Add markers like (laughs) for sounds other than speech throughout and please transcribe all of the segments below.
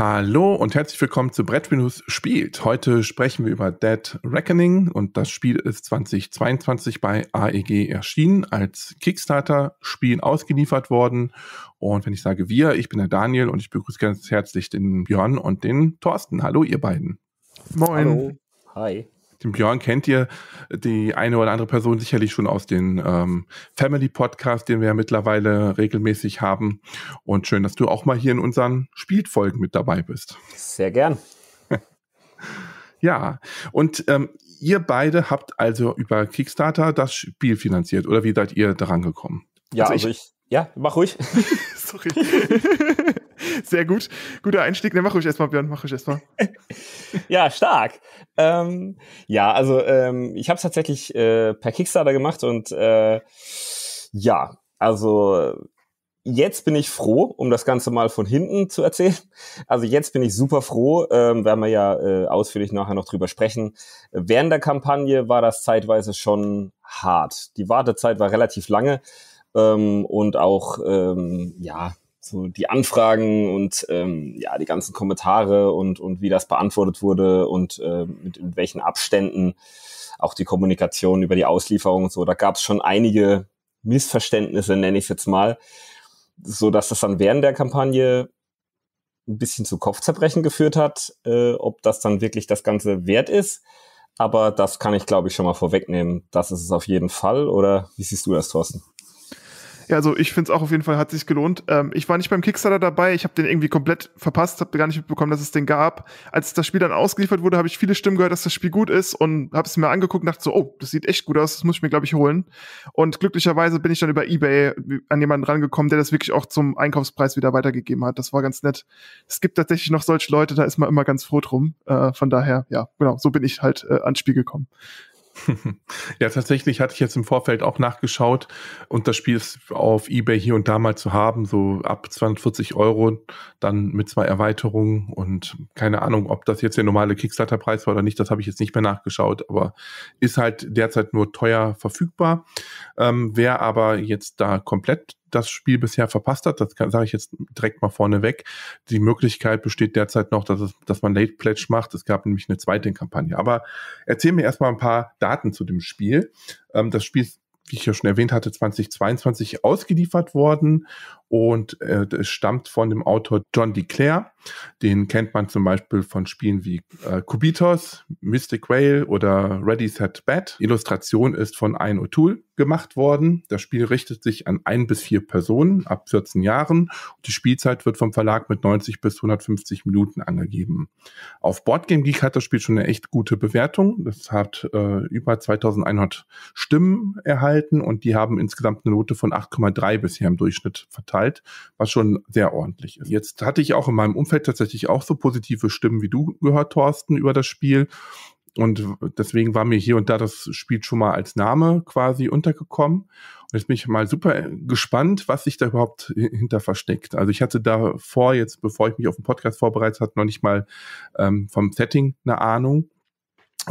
Hallo und herzlich willkommen zu Brett Minus Spielt. Heute sprechen wir über Dead Reckoning und das Spiel ist 2022 bei AEG erschienen, als Kickstarter-Spiel ausgeliefert worden. Und wenn ich sage wir, ich bin der Daniel und ich begrüße ganz herzlich den Björn und den Thorsten. Hallo, ihr beiden. Moin. Hallo. Hi. Den Björn kennt ihr, die eine oder andere Person sicherlich schon aus dem ähm, Family Podcast, den wir ja mittlerweile regelmäßig haben. Und schön, dass du auch mal hier in unseren Spielfolgen mit dabei bist. Sehr gern. (laughs) Ja, und ähm, ihr beide habt also über Kickstarter das Spiel finanziert oder wie seid ihr daran gekommen? Ja, also, also ich, also ich ja, mach ruhig. (laughs) Sorry. (laughs) Sehr gut. Guter Einstieg. Ne, mach ruhig erstmal, Björn, mach ruhig erstmal. (laughs) ja, stark. Ähm, ja, also ähm, ich habe es tatsächlich äh, per Kickstarter gemacht und äh, ja, also jetzt bin ich froh, um das Ganze mal von hinten zu erzählen. Also jetzt bin ich super froh, ähm, werden wir ja äh, ausführlich nachher noch drüber sprechen. Während der Kampagne war das zeitweise schon hart. Die Wartezeit war relativ lange ähm, und auch ähm, ja so die Anfragen und ähm, ja die ganzen Kommentare und und wie das beantwortet wurde und äh, mit, mit welchen Abständen auch die Kommunikation über die Auslieferung und so da gab es schon einige Missverständnisse nenne ich jetzt mal so dass das dann während der Kampagne ein bisschen zu Kopfzerbrechen geführt hat äh, ob das dann wirklich das ganze wert ist aber das kann ich glaube ich schon mal vorwegnehmen das ist es auf jeden Fall oder wie siehst du das Thorsten ja, also ich finde es auch auf jeden Fall hat sich gelohnt. Ähm, ich war nicht beim Kickstarter dabei, ich habe den irgendwie komplett verpasst, habe gar nicht mitbekommen, dass es den gab. Als das Spiel dann ausgeliefert wurde, habe ich viele Stimmen gehört, dass das Spiel gut ist und habe es mir angeguckt und dachte so, oh, das sieht echt gut aus, das muss ich mir glaube ich holen. Und glücklicherweise bin ich dann über eBay äh, an jemanden rangekommen, der das wirklich auch zum Einkaufspreis wieder weitergegeben hat. Das war ganz nett. Es gibt tatsächlich noch solche Leute, da ist man immer ganz froh drum. Äh, von daher, ja, genau, so bin ich halt äh, ans Spiel gekommen. Ja, tatsächlich hatte ich jetzt im Vorfeld auch nachgeschaut und das Spiel ist auf eBay hier und da mal zu haben, so ab 240 Euro, dann mit zwei Erweiterungen und keine Ahnung, ob das jetzt der normale Kickstarter-Preis war oder nicht, das habe ich jetzt nicht mehr nachgeschaut, aber ist halt derzeit nur teuer verfügbar. Ähm, wer aber jetzt da komplett das Spiel bisher verpasst hat, das sage ich jetzt direkt mal vorneweg. Die Möglichkeit besteht derzeit noch, dass, es, dass man Late Pledge macht. Es gab nämlich eine zweite Kampagne. Aber erzähl mir erstmal ein paar Daten zu dem Spiel. Ähm, das Spiel ist, wie ich ja schon erwähnt hatte, 2022 ausgeliefert worden und äh, es stammt von dem Autor John DeClair. Den kennt man zum Beispiel von Spielen wie äh, Kubitos, Mystic Whale oder Ready Set Bad. Illustration ist von Ian O'Toole gemacht worden. Das Spiel richtet sich an ein bis vier Personen ab 14 Jahren. Die Spielzeit wird vom Verlag mit 90 bis 150 Minuten angegeben. Auf Boardgame Geek hat das Spiel schon eine echt gute Bewertung. Das hat äh, über 2100 Stimmen erhalten und die haben insgesamt eine Note von 8,3 bisher im Durchschnitt verteilt. Zeit, was schon sehr ordentlich ist. Jetzt hatte ich auch in meinem Umfeld tatsächlich auch so positive Stimmen wie du gehört, Thorsten, über das Spiel. Und deswegen war mir hier und da das Spiel schon mal als Name quasi untergekommen. Und jetzt bin ich mal super gespannt, was sich da überhaupt hinter versteckt. Also ich hatte davor jetzt, bevor ich mich auf den Podcast vorbereitet hatte, noch nicht mal ähm, vom Setting eine Ahnung.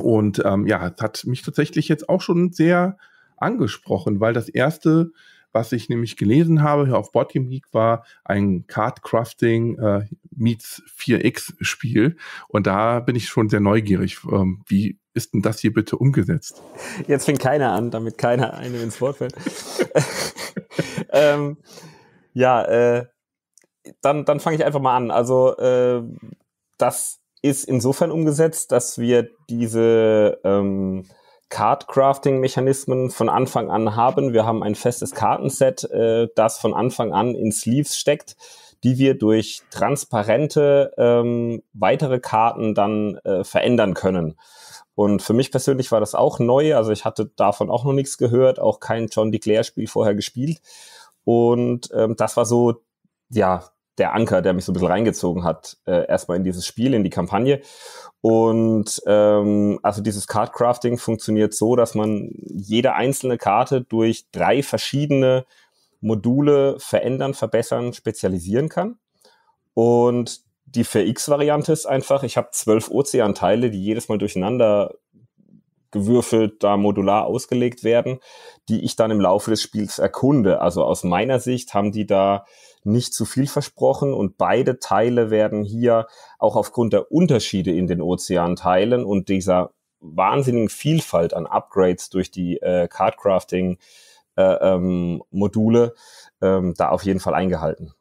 Und ähm, ja, hat mich tatsächlich jetzt auch schon sehr angesprochen, weil das erste was ich nämlich gelesen habe hier auf Boardgame Geek war ein Card Crafting äh, meets 4X Spiel und da bin ich schon sehr neugierig, ähm, wie ist denn das hier bitte umgesetzt? Jetzt fängt keiner an, damit keiner einem ins Wort fällt. (laughs) ähm, ja, äh, dann, dann fange ich einfach mal an. Also äh, das ist insofern umgesetzt, dass wir diese ähm, Card-Crafting-Mechanismen von Anfang an haben. Wir haben ein festes Kartenset, äh, das von Anfang an in Sleeves steckt, die wir durch transparente ähm, weitere Karten dann äh, verändern können. Und für mich persönlich war das auch neu. Also ich hatte davon auch noch nichts gehört, auch kein John Declare-Spiel vorher gespielt. Und ähm, das war so, ja, der Anker, der mich so ein bisschen reingezogen hat, äh, erstmal in dieses Spiel, in die Kampagne. Und ähm, also dieses Cardcrafting funktioniert so, dass man jede einzelne Karte durch drei verschiedene Module verändern, verbessern, spezialisieren kann. Und die fx variante ist einfach, ich habe zwölf Ozeanteile, die jedes Mal durcheinander gewürfelt, da modular ausgelegt werden, die ich dann im Laufe des Spiels erkunde. Also aus meiner Sicht haben die da nicht zu viel versprochen und beide Teile werden hier auch aufgrund der Unterschiede in den Ozeanteilen und dieser wahnsinnigen Vielfalt an Upgrades durch die äh, Cardcrafting äh, ähm, Module ähm, da auf jeden Fall eingehalten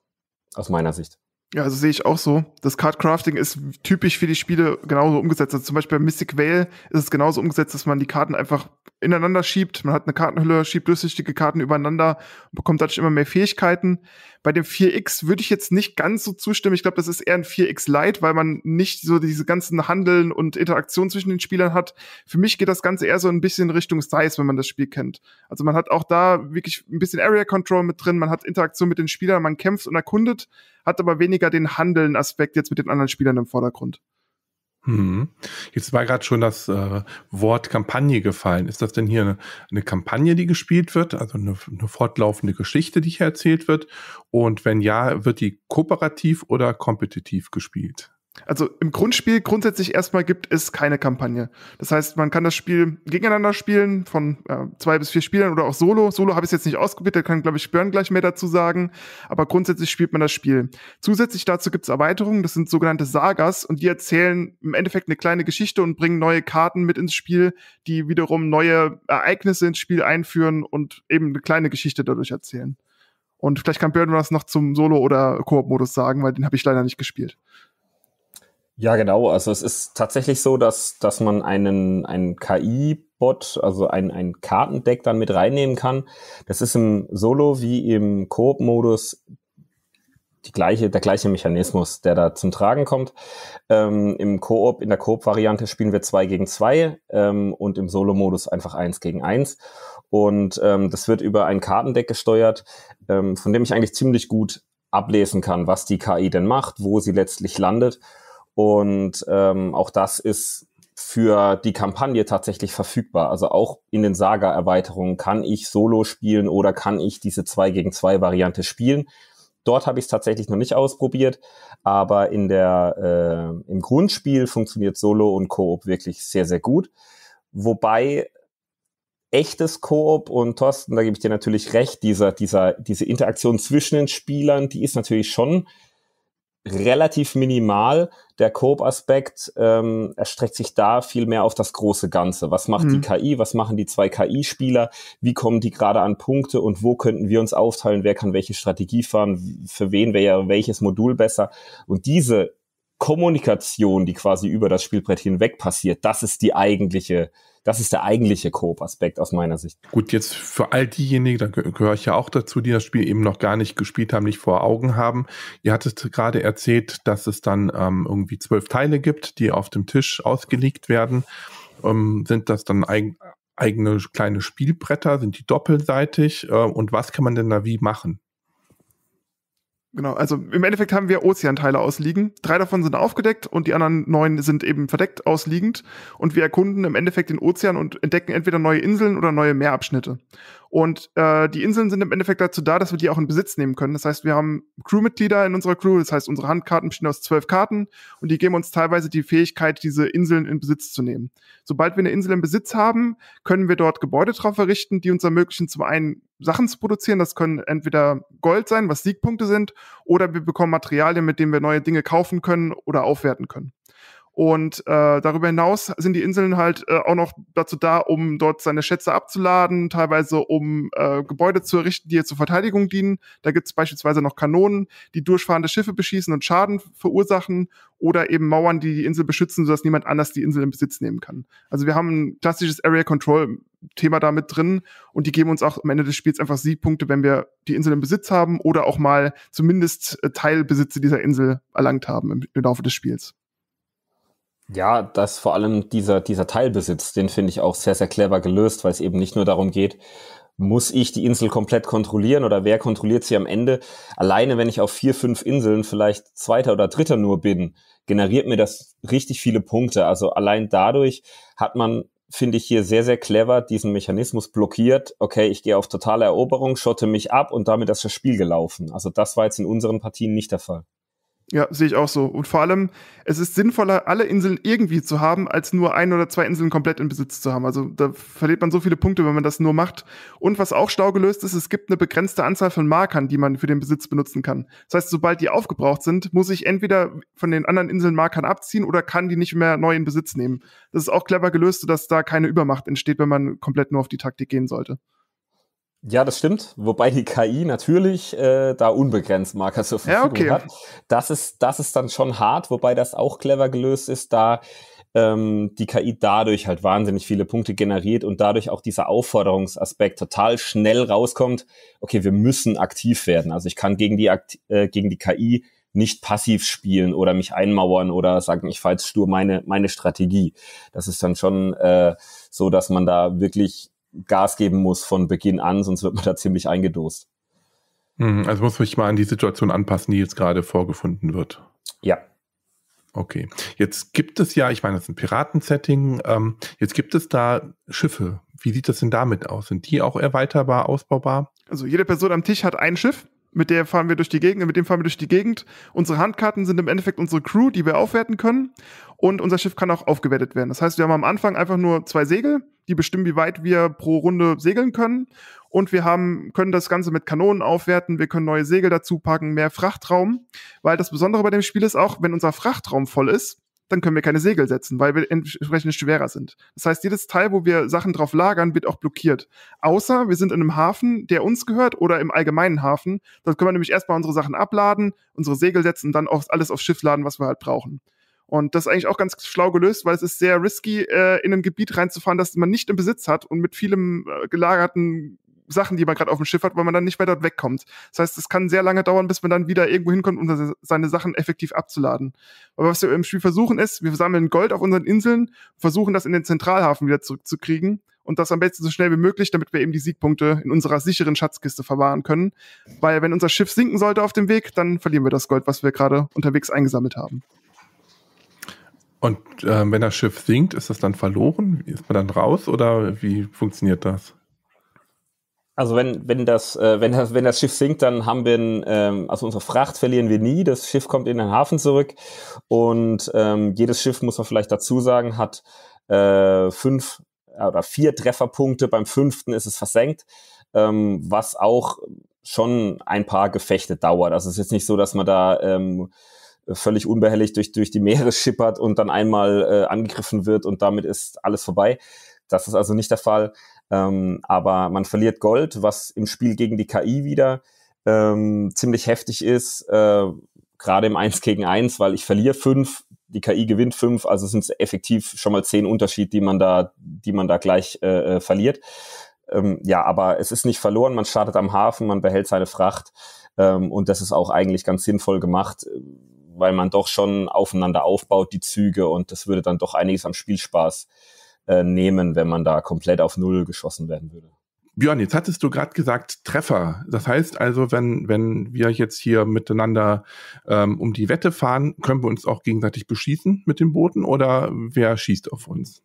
aus meiner Sicht. Ja, also sehe ich auch so. Das Card Crafting ist typisch für die Spiele genauso umgesetzt. Also zum Beispiel bei Mystic Vale ist es genauso umgesetzt, dass man die Karten einfach ineinander schiebt. Man hat eine Kartenhülle, schiebt durchsichtige Karten übereinander und bekommt dadurch immer mehr Fähigkeiten. Bei dem 4X würde ich jetzt nicht ganz so zustimmen. Ich glaube, das ist eher ein 4X Light, weil man nicht so diese ganzen Handeln und Interaktionen zwischen den Spielern hat. Für mich geht das Ganze eher so ein bisschen Richtung Size, wenn man das Spiel kennt. Also man hat auch da wirklich ein bisschen Area Control mit drin, man hat Interaktion mit den Spielern, man kämpft und erkundet, hat aber wenig weniger den handeln Aspekt jetzt mit den anderen Spielern im Vordergrund. Hm. Jetzt war gerade schon das äh, Wort Kampagne gefallen. Ist das denn hier eine, eine Kampagne, die gespielt wird, also eine, eine, fortlaufende Geschichte, die hier erzählt wird? Und wenn ja, wird die kooperativ oder kompetitiv gespielt? also im Grundspiel grundsätzlich erstmal gibt es keine Kampagne. Das heißt, man kann das Spiel gegeneinander spielen von äh, zwei bis vier Spielern oder auch Solo. Solo habe ich jetzt nicht ausprobiert, da kann, glaube ich, Björn gleich mehr dazu sagen. Aber grundsätzlich spielt man das Spiel. Zusätzlich dazu gibt es Erweiterungen, das sind sogenannte Sagas und die erzählen im Endeffekt eine kleine Geschichte und bringen neue Karten mit ins Spiel, die wiederum neue Ereignisse ins Spiel einführen und eben eine kleine Geschichte dadurch erzählen. Und vielleicht kann Björn was noch zum Solo- oder Koop-Modus sagen, weil den habe ich leider nicht gespielt. Ja, genau. Also es ist tatsächlich so, dass, dass man einen, einen KI-Bot, also ein, ein Kartendeck dann mit reinnehmen kann. Das ist im Solo wie im Koop-Modus die gleiche, der gleiche Mechanismus, der da zum Tragen kommt. Ähm, Im Koop, in der Koop-Variante spielen wir zwei gegen zwei ähm, und im Solo-Modus einfach eins gegen eins. Und ähm, das wird über ein Kartendeck gesteuert, ähm, von dem ich eigentlich ziemlich gut ablesen kann, was die KI denn macht, wo sie letztlich landet und ähm, auch das ist für die Kampagne tatsächlich verfügbar. Also auch in den Saga-Erweiterungen kann ich Solo spielen oder kann ich diese 2 gegen 2 Variante spielen. Dort habe ich es tatsächlich noch nicht ausprobiert, aber in der, äh, im Grundspiel funktioniert Solo und Koop wirklich sehr, sehr gut. Wobei echtes Koop und Thorsten, da gebe ich dir natürlich recht, dieser, dieser, diese Interaktion zwischen den Spielern, die ist natürlich schon relativ minimal. Der Coop-Aspekt ähm, erstreckt sich da viel mehr auf das große Ganze. Was macht mhm. die KI? Was machen die zwei KI-Spieler? Wie kommen die gerade an Punkte? Und wo könnten wir uns aufteilen? Wer kann welche Strategie fahren? Für wen wäre welches Modul besser? Und diese Kommunikation, die quasi über das Spielbrett hinweg passiert, das ist die eigentliche das ist der eigentliche Coop-Aspekt aus meiner Sicht. Gut, jetzt für all diejenigen, da gehöre ich ja auch dazu, die das Spiel eben noch gar nicht gespielt haben, nicht vor Augen haben. Ihr hattet gerade erzählt, dass es dann ähm, irgendwie zwölf Teile gibt, die auf dem Tisch ausgelegt werden. Ähm, sind das dann eig eigene kleine Spielbretter? Sind die doppelseitig? Äh, und was kann man denn da wie machen? Genau, also im Endeffekt haben wir Ozeanteile ausliegen. Drei davon sind aufgedeckt und die anderen neun sind eben verdeckt ausliegend. Und wir erkunden im Endeffekt den Ozean und entdecken entweder neue Inseln oder neue Meerabschnitte. Und äh, die Inseln sind im Endeffekt dazu da, dass wir die auch in Besitz nehmen können. Das heißt, wir haben Crewmitglieder in unserer Crew, das heißt, unsere Handkarten bestehen aus zwölf Karten und die geben uns teilweise die Fähigkeit, diese Inseln in Besitz zu nehmen. Sobald wir eine Insel in Besitz haben, können wir dort Gebäude drauf errichten, die uns ermöglichen, zum einen Sachen zu produzieren. Das können entweder Gold sein, was Siegpunkte sind, oder wir bekommen Materialien, mit denen wir neue Dinge kaufen können oder aufwerten können. Und äh, darüber hinaus sind die Inseln halt äh, auch noch dazu da, um dort seine Schätze abzuladen, teilweise um äh, Gebäude zu errichten, die jetzt zur Verteidigung dienen. Da gibt es beispielsweise noch Kanonen, die durchfahrende Schiffe beschießen und Schaden verursachen oder eben Mauern, die die Insel beschützen, sodass niemand anders die Insel in Besitz nehmen kann. Also wir haben ein klassisches Area Control Thema da mit drin und die geben uns auch am Ende des Spiels einfach Siegpunkte, wenn wir die Insel im Besitz haben oder auch mal zumindest äh, Teilbesitze dieser Insel erlangt haben im, im Laufe des Spiels. Ja, das vor allem dieser, dieser Teilbesitz, den finde ich auch sehr, sehr clever gelöst, weil es eben nicht nur darum geht, muss ich die Insel komplett kontrollieren oder wer kontrolliert sie am Ende? Alleine, wenn ich auf vier, fünf Inseln vielleicht zweiter oder dritter nur bin, generiert mir das richtig viele Punkte. Also allein dadurch hat man, finde ich, hier sehr, sehr clever diesen Mechanismus blockiert. Okay, ich gehe auf totale Eroberung, schotte mich ab und damit ist das Spiel gelaufen. Also das war jetzt in unseren Partien nicht der Fall. Ja, sehe ich auch so. Und vor allem, es ist sinnvoller, alle Inseln irgendwie zu haben, als nur ein oder zwei Inseln komplett in Besitz zu haben. Also da verliert man so viele Punkte, wenn man das nur macht. Und was auch schlau gelöst ist, es gibt eine begrenzte Anzahl von Markern, die man für den Besitz benutzen kann. Das heißt, sobald die aufgebraucht sind, muss ich entweder von den anderen Inseln Markern abziehen oder kann die nicht mehr neu in Besitz nehmen. Das ist auch clever gelöst, sodass da keine Übermacht entsteht, wenn man komplett nur auf die Taktik gehen sollte. Ja, das stimmt. Wobei die KI natürlich äh, da unbegrenzt Marker zur Verfügung ja, okay. hat. Das ist, das ist dann schon hart, wobei das auch clever gelöst ist, da ähm, die KI dadurch halt wahnsinnig viele Punkte generiert und dadurch auch dieser Aufforderungsaspekt total schnell rauskommt. Okay, wir müssen aktiv werden. Also ich kann gegen die, Akt äh, gegen die KI nicht passiv spielen oder mich einmauern oder sagen, ich fahre jetzt stur meine, meine Strategie. Das ist dann schon äh, so, dass man da wirklich Gas geben muss von Beginn an, sonst wird man da ziemlich eingedost. Mhm, also muss man sich mal an die Situation anpassen, die jetzt gerade vorgefunden wird. Ja. Okay. Jetzt gibt es ja, ich meine, das ist ein Piratensetting, ähm, jetzt gibt es da Schiffe. Wie sieht das denn damit aus? Sind die auch erweiterbar, ausbaubar? Also jede Person am Tisch hat ein Schiff mit der fahren wir durch die Gegend, mit dem fahren wir durch die Gegend. Unsere Handkarten sind im Endeffekt unsere Crew, die wir aufwerten können. Und unser Schiff kann auch aufgewertet werden. Das heißt, wir haben am Anfang einfach nur zwei Segel, die bestimmen, wie weit wir pro Runde segeln können. Und wir haben, können das Ganze mit Kanonen aufwerten, wir können neue Segel dazu packen, mehr Frachtraum. Weil das Besondere bei dem Spiel ist auch, wenn unser Frachtraum voll ist, dann können wir keine Segel setzen, weil wir entsprechend schwerer sind. Das heißt, jedes Teil, wo wir Sachen drauf lagern, wird auch blockiert. Außer wir sind in einem Hafen, der uns gehört oder im allgemeinen Hafen. Dann können wir nämlich erstmal unsere Sachen abladen, unsere Segel setzen und dann auch alles aufs Schiff laden, was wir halt brauchen. Und das ist eigentlich auch ganz schlau gelöst, weil es ist sehr risky, äh, in ein Gebiet reinzufahren, das man nicht im Besitz hat und mit vielem äh, gelagerten Sachen, die man gerade auf dem Schiff hat, weil man dann nicht mehr dort wegkommt. Das heißt, es kann sehr lange dauern, bis man dann wieder irgendwo hinkommt, um seine Sachen effektiv abzuladen. Aber was wir im Spiel versuchen ist, wir sammeln Gold auf unseren Inseln, versuchen das in den Zentralhafen wieder zurückzukriegen und das am besten so schnell wie möglich, damit wir eben die Siegpunkte in unserer sicheren Schatzkiste verwahren können. Weil wenn unser Schiff sinken sollte auf dem Weg, dann verlieren wir das Gold, was wir gerade unterwegs eingesammelt haben. Und äh, wenn das Schiff sinkt, ist das dann verloren? Ist man dann raus oder wie funktioniert das? Also wenn, wenn, das, äh, wenn, das, wenn das Schiff sinkt, dann haben wir, ein, ähm, also unsere Fracht verlieren wir nie. Das Schiff kommt in den Hafen zurück und ähm, jedes Schiff, muss man vielleicht dazu sagen, hat äh, fünf äh, oder vier Trefferpunkte. Beim fünften ist es versenkt, ähm, was auch schon ein paar Gefechte dauert. Also es ist jetzt nicht so, dass man da... Ähm, völlig unbehelligt durch, durch die Meere schippert und dann einmal äh, angegriffen wird und damit ist alles vorbei. Das ist also nicht der Fall. Ähm, aber man verliert Gold, was im Spiel gegen die KI wieder ähm, ziemlich heftig ist, äh, gerade im 1 gegen 1, weil ich verliere 5, die KI gewinnt 5, also sind es effektiv schon mal 10 Unterschied, die man da, die man da gleich äh, äh, verliert. Ähm, ja, aber es ist nicht verloren, man startet am Hafen, man behält seine Fracht ähm, und das ist auch eigentlich ganz sinnvoll gemacht, weil man doch schon aufeinander aufbaut, die Züge und das würde dann doch einiges am Spielspaß äh, nehmen, wenn man da komplett auf Null geschossen werden würde. Björn, jetzt hattest du gerade gesagt Treffer. Das heißt also, wenn, wenn wir jetzt hier miteinander ähm, um die Wette fahren, können wir uns auch gegenseitig beschießen mit dem Booten oder wer schießt auf uns?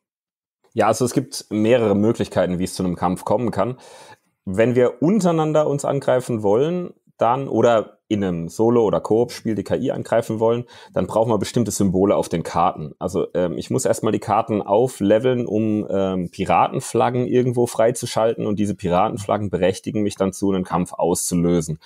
Ja, also es gibt mehrere Möglichkeiten, wie es zu einem Kampf kommen kann. Wenn wir untereinander uns angreifen wollen, dann oder in einem Solo- oder Koop-Spiel die KI angreifen wollen, dann brauchen wir bestimmte Symbole auf den Karten. Also ähm, ich muss erstmal die Karten aufleveln, um ähm, Piratenflaggen irgendwo freizuschalten und diese Piratenflaggen berechtigen mich dann zu, einen Kampf auszulösen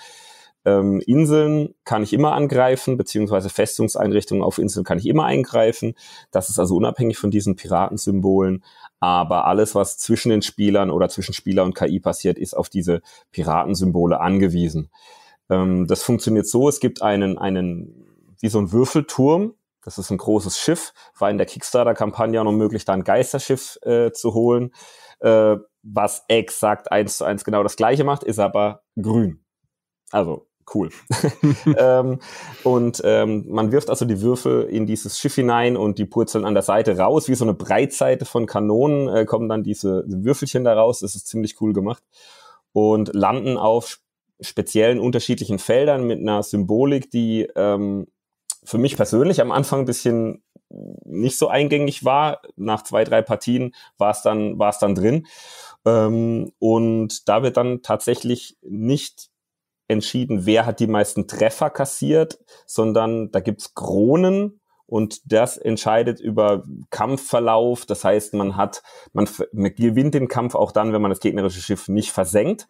ähm, Inseln kann ich immer angreifen, beziehungsweise Festungseinrichtungen auf Inseln kann ich immer eingreifen. Das ist also unabhängig von diesen Piratensymbolen. Aber alles, was zwischen den Spielern oder zwischen Spieler und KI passiert, ist auf diese Piratensymbole angewiesen. Ähm, das funktioniert so, es gibt einen, einen, wie so ein Würfelturm, das ist ein großes Schiff, war in der Kickstarter-Kampagne auch noch möglich, da ein Geisterschiff äh, zu holen, äh, was exakt eins zu eins genau das gleiche macht, ist aber grün. Also cool. (laughs) ähm, und ähm, man wirft also die Würfel in dieses Schiff hinein und die purzeln an der Seite raus, wie so eine Breitseite von Kanonen äh, kommen dann diese Würfelchen da raus. Das ist ziemlich cool gemacht. Und landen auf speziellen unterschiedlichen Feldern mit einer Symbolik, die ähm, für mich persönlich am Anfang ein bisschen nicht so eingängig war. Nach zwei, drei Partien war es dann, war es dann drin. Ähm, und da wird dann tatsächlich nicht entschieden, wer hat die meisten Treffer kassiert, sondern da gibt's Kronen und das entscheidet über Kampfverlauf. Das heißt, man hat, man, man gewinnt den Kampf auch dann, wenn man das gegnerische Schiff nicht versenkt.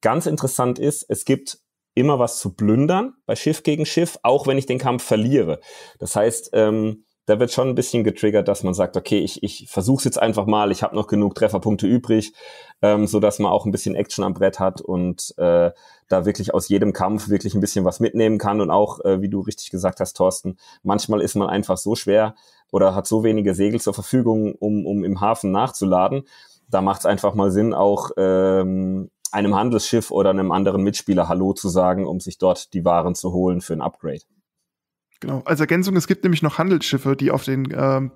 Ganz interessant ist, es gibt immer was zu plündern bei Schiff gegen Schiff, auch wenn ich den Kampf verliere. Das heißt, ähm, da wird schon ein bisschen getriggert, dass man sagt, okay, ich, ich versuche es jetzt einfach mal, ich habe noch genug Trefferpunkte übrig, ähm, so dass man auch ein bisschen Action am Brett hat und äh, da wirklich aus jedem Kampf wirklich ein bisschen was mitnehmen kann und auch, äh, wie du richtig gesagt hast, Thorsten, manchmal ist man einfach so schwer oder hat so wenige Segel zur Verfügung, um, um im Hafen nachzuladen. Da macht es einfach mal Sinn, auch ähm, einem Handelsschiff oder einem anderen Mitspieler Hallo zu sagen, um sich dort die Waren zu holen für ein Upgrade. Genau. Als Ergänzung, es gibt nämlich noch Handelsschiffe, die auf den ähm,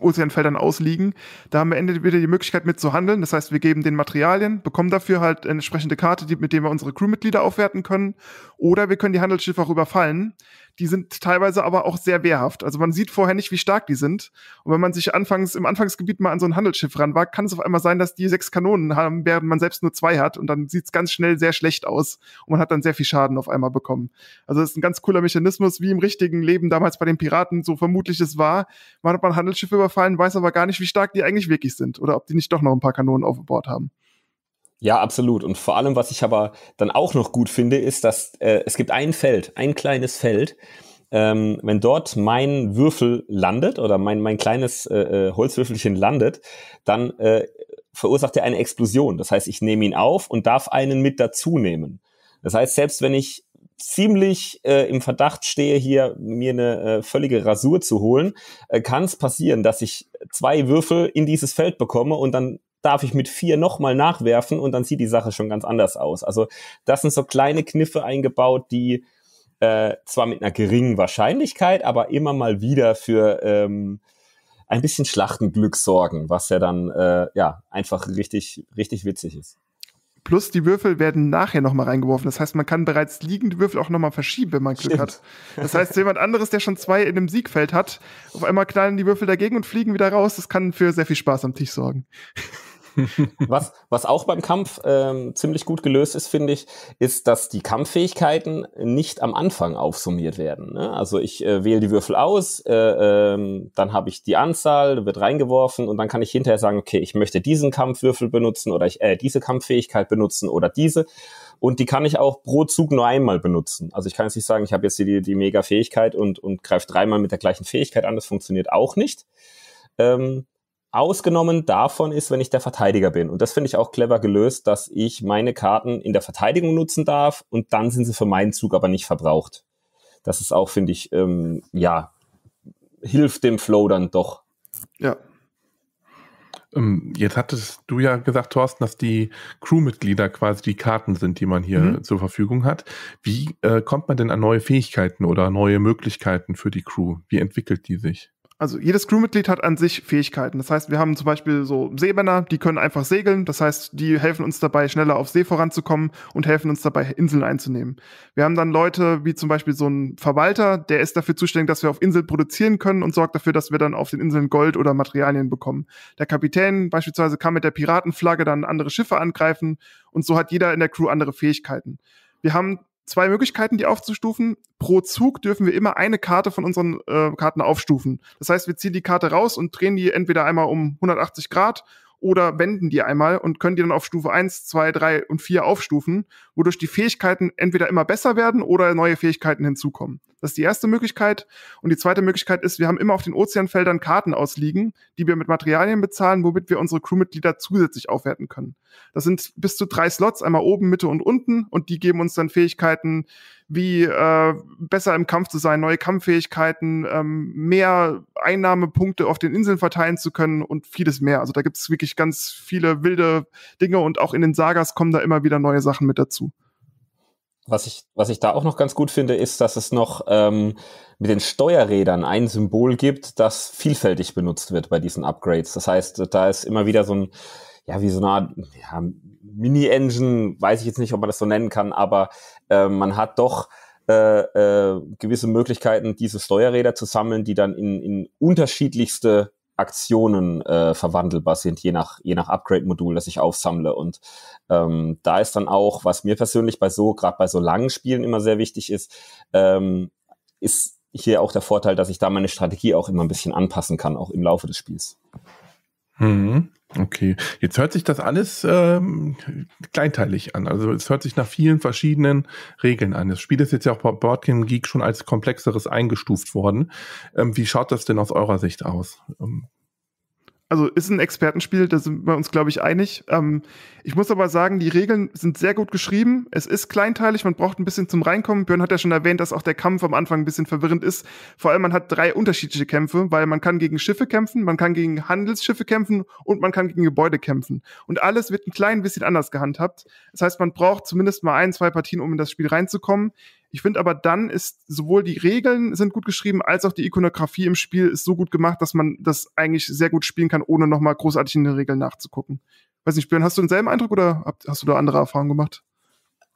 Ozeanfeldern ausliegen. Da haben wir entweder die Möglichkeit mit zu handeln. Das heißt, wir geben den Materialien, bekommen dafür halt eine entsprechende Karte, die, mit der wir unsere Crewmitglieder aufwerten können. Oder wir können die Handelsschiffe auch überfallen die sind teilweise aber auch sehr wehrhaft. Also man sieht vorher nicht, wie stark die sind. Und wenn man sich anfangs im Anfangsgebiet mal an so ein Handelsschiff ranwagt, kann es auf einmal sein, dass die sechs Kanonen haben, während man selbst nur zwei hat. Und dann sieht es ganz schnell sehr schlecht aus und man hat dann sehr viel Schaden auf einmal bekommen. Also das ist ein ganz cooler Mechanismus, wie im richtigen Leben damals bei den Piraten, so vermutlich es war. Man hat mal ein Handelsschiff überfallen, weiß aber gar nicht, wie stark die eigentlich wirklich sind oder ob die nicht doch noch ein paar Kanonen auf Bord haben. Ja, absolut. Und vor allem, was ich aber dann auch noch gut finde, ist, dass äh, es gibt ein Feld, ein kleines Feld. Ähm, wenn dort mein Würfel landet oder mein, mein kleines äh, äh, Holzwürfelchen landet, dann äh, verursacht er eine Explosion. Das heißt, ich nehme ihn auf und darf einen mit dazu nehmen. Das heißt, selbst wenn ich ziemlich äh, im Verdacht stehe, hier mir eine äh, völlige Rasur zu holen, äh, kann es passieren, dass ich zwei Würfel in dieses Feld bekomme und dann darf ich mit vier nochmal nachwerfen und dann sieht die Sache schon ganz anders aus. Also das sind so kleine Kniffe eingebaut, die äh, zwar mit einer geringen Wahrscheinlichkeit, aber immer mal wieder für ähm, ein bisschen Schlachtenglück sorgen, was ja dann äh, ja einfach richtig richtig witzig ist. Plus die Würfel werden nachher nochmal reingeworfen. Das heißt, man kann bereits liegende Würfel auch nochmal verschieben, wenn man Glück Stimmt. hat. Das heißt, jemand anderes, der schon zwei in einem Siegfeld hat, auf einmal knallen die Würfel dagegen und fliegen wieder raus. Das kann für sehr viel Spaß am Tisch sorgen. (laughs) was, was auch beim Kampf ähm, ziemlich gut gelöst ist, finde ich, ist, dass die Kampffähigkeiten nicht am Anfang aufsummiert werden. Ne? Also ich äh, wähle die Würfel aus, äh, ähm, dann habe ich die Anzahl, wird reingeworfen und dann kann ich hinterher sagen, okay, ich möchte diesen Kampfwürfel benutzen oder ich äh, diese Kampffähigkeit benutzen oder diese. Und die kann ich auch pro Zug nur einmal benutzen. Also ich kann jetzt nicht sagen, ich habe jetzt die, die Mega-Fähigkeit und, und greife dreimal mit der gleichen Fähigkeit an. Das funktioniert auch nicht. Ähm, Ausgenommen davon ist, wenn ich der Verteidiger bin. Und das finde ich auch clever gelöst, dass ich meine Karten in der Verteidigung nutzen darf und dann sind sie für meinen Zug aber nicht verbraucht. Das ist auch, finde ich, ähm, ja, hilft dem Flow dann doch. Ja. Ähm, jetzt hattest du ja gesagt, Thorsten, dass die Crewmitglieder quasi die Karten sind, die man hier mhm. zur Verfügung hat. Wie äh, kommt man denn an neue Fähigkeiten oder neue Möglichkeiten für die Crew? Wie entwickelt die sich? Also jedes Crewmitglied hat an sich Fähigkeiten. Das heißt, wir haben zum Beispiel so Seemänner, die können einfach segeln. Das heißt, die helfen uns dabei, schneller auf See voranzukommen und helfen uns dabei, Inseln einzunehmen. Wir haben dann Leute wie zum Beispiel so ein Verwalter, der ist dafür zuständig, dass wir auf Inseln produzieren können und sorgt dafür, dass wir dann auf den Inseln Gold oder Materialien bekommen. Der Kapitän beispielsweise kann mit der Piratenflagge dann andere Schiffe angreifen und so hat jeder in der Crew andere Fähigkeiten. Wir haben zwei Möglichkeiten, die aufzustufen. Pro Zug dürfen wir immer eine Karte von unseren äh, Karten aufstufen. Das heißt, wir ziehen die Karte raus und drehen die entweder einmal um 180 Grad oder wenden die einmal und können die dann auf Stufe 1, 2, 3 und 4 aufstufen, wodurch die Fähigkeiten entweder immer besser werden oder neue Fähigkeiten hinzukommen. Das ist die erste Möglichkeit. Und die zweite Möglichkeit ist, wir haben immer auf den Ozeanfeldern Karten ausliegen, die wir mit Materialien bezahlen, womit wir unsere Crewmitglieder zusätzlich aufwerten können. Das sind bis zu drei Slots, einmal oben, Mitte und unten. Und die geben uns dann Fähigkeiten wie äh, besser im Kampf zu sein, neue Kampffähigkeiten, ähm, mehr Einnahmepunkte auf den Inseln verteilen zu können und vieles mehr. Also da gibt es wirklich ganz viele wilde Dinge und auch in den Sagas kommen da immer wieder neue Sachen mit dazu. Was ich, was ich da auch noch ganz gut finde, ist, dass es noch ähm, mit den Steuerrädern ein Symbol gibt, das vielfältig benutzt wird bei diesen Upgrades. Das heißt, da ist immer wieder so ein, ja, wie so eine Art ja, Mini-Engine, weiß ich jetzt nicht, ob man das so nennen kann, aber äh, man hat doch äh, äh, gewisse Möglichkeiten, diese Steuerräder zu sammeln, die dann in, in unterschiedlichste Aktionen äh, verwandelbar sind, je nach, je nach Upgrade-Modul, das ich aufsammle. Und ähm, da ist dann auch, was mir persönlich bei so, gerade bei so langen Spielen immer sehr wichtig ist, ähm, ist hier auch der Vorteil, dass ich da meine Strategie auch immer ein bisschen anpassen kann, auch im Laufe des Spiels. Mhm. Okay, jetzt hört sich das alles ähm, kleinteilig an. Also es hört sich nach vielen verschiedenen Regeln an. Das Spiel ist jetzt ja auch bei Boardgame Geek schon als komplexeres eingestuft worden. Ähm, wie schaut das denn aus eurer Sicht aus? Ähm, also ist ein Expertenspiel, da sind wir uns, glaube ich, einig. Ähm, ich muss aber sagen, die Regeln sind sehr gut geschrieben. Es ist kleinteilig, man braucht ein bisschen zum Reinkommen. Björn hat ja schon erwähnt, dass auch der Kampf am Anfang ein bisschen verwirrend ist. Vor allem, man hat drei unterschiedliche Kämpfe, weil man kann gegen Schiffe kämpfen, man kann gegen Handelsschiffe kämpfen und man kann gegen Gebäude kämpfen. Und alles wird ein klein bisschen anders gehandhabt. Das heißt, man braucht zumindest mal ein, zwei Partien, um in das Spiel reinzukommen. Ich finde aber dann ist sowohl die Regeln sind gut geschrieben, als auch die Ikonografie im Spiel ist so gut gemacht, dass man das eigentlich sehr gut spielen kann, ohne nochmal großartig in den Regeln nachzugucken. Weiß nicht, Björn, hast du denselben Eindruck oder hast du da andere Erfahrungen gemacht?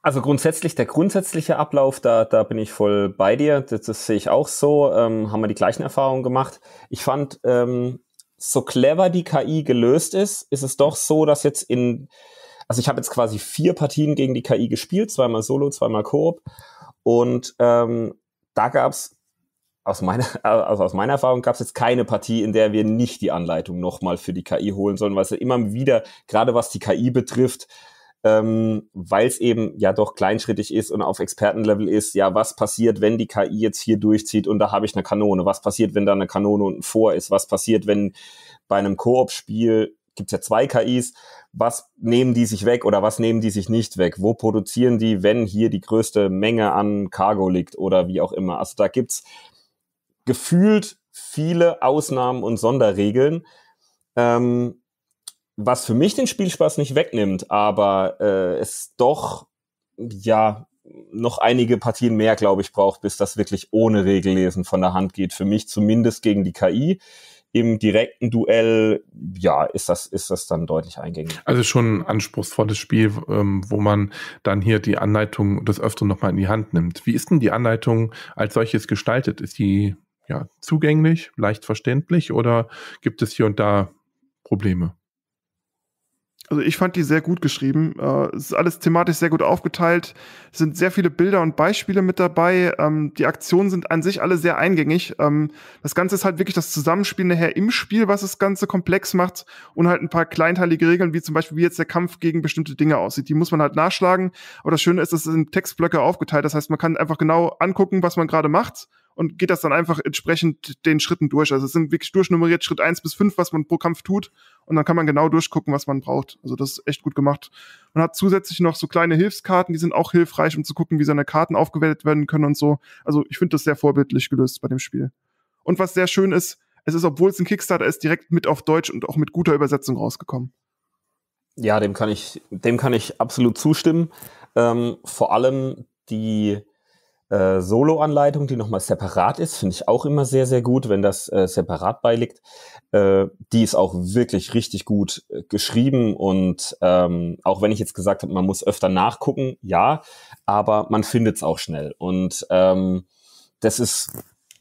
Also grundsätzlich, der grundsätzliche Ablauf, da, da bin ich voll bei dir. Das, das sehe ich auch so. Ähm, haben wir die gleichen Erfahrungen gemacht. Ich fand, ähm, so clever die KI gelöst ist, ist es doch so, dass jetzt in, also ich habe jetzt quasi vier Partien gegen die KI gespielt, zweimal Solo, zweimal Koop. Und ähm, da gab's aus meiner, (laughs) also aus meiner Erfahrung gab es jetzt keine Partie, in der wir nicht die Anleitung nochmal für die KI holen sollen, weil es ja immer wieder, gerade was die KI betrifft, ähm, weil es eben ja doch kleinschrittig ist und auf Expertenlevel ist, ja, was passiert, wenn die KI jetzt hier durchzieht und da habe ich eine Kanone? Was passiert, wenn da eine Kanone unten vor ist? Was passiert, wenn bei einem Koop-Spiel gibt es ja zwei KIs, was nehmen die sich weg oder was nehmen die sich nicht weg? Wo produzieren die, wenn hier die größte Menge an Cargo liegt oder wie auch immer? Also da gibt es gefühlt viele Ausnahmen und Sonderregeln, ähm, was für mich den Spielspaß nicht wegnimmt, aber äh, es doch ja noch einige Partien mehr, glaube ich, braucht, bis das wirklich ohne Regellesen von der Hand geht. Für mich zumindest gegen die KI im direkten Duell, ja, ist das, ist das dann deutlich eingängig. Also schon ein anspruchsvolles Spiel, ähm, wo man dann hier die Anleitung des Öfteren nochmal in die Hand nimmt. Wie ist denn die Anleitung als solches gestaltet? Ist die ja, zugänglich, leicht verständlich oder gibt es hier und da Probleme? Also ich fand die sehr gut geschrieben. Äh, es ist alles thematisch sehr gut aufgeteilt. Es sind sehr viele Bilder und Beispiele mit dabei. Ähm, die Aktionen sind an sich alle sehr eingängig. Ähm, das Ganze ist halt wirklich das Zusammenspiel nachher im Spiel, was das Ganze komplex macht und halt ein paar kleinteilige Regeln, wie zum Beispiel, wie jetzt der Kampf gegen bestimmte Dinge aussieht. Die muss man halt nachschlagen. Aber das Schöne ist, es sind Textblöcke aufgeteilt. Das heißt, man kann einfach genau angucken, was man gerade macht und geht das dann einfach entsprechend den Schritten durch. Also es sind wirklich durchnummeriert Schritt eins bis fünf, was man pro Kampf tut. Und dann kann man genau durchgucken, was man braucht. Also das ist echt gut gemacht. Man hat zusätzlich noch so kleine Hilfskarten, die sind auch hilfreich, um zu gucken, wie seine Karten aufgewertet werden können und so. Also ich finde das sehr vorbildlich gelöst bei dem Spiel. Und was sehr schön ist, es ist, obwohl es ein Kickstarter ist, direkt mit auf Deutsch und auch mit guter Übersetzung rausgekommen. Ja, dem kann ich, dem kann ich absolut zustimmen. Ähm, vor allem die äh, Solo-Anleitung, die nochmal separat ist, finde ich auch immer sehr, sehr gut, wenn das äh, separat beiliegt. Äh, die ist auch wirklich richtig gut äh, geschrieben und ähm, auch wenn ich jetzt gesagt habe, man muss öfter nachgucken, ja, aber man findet es auch schnell und ähm, das ist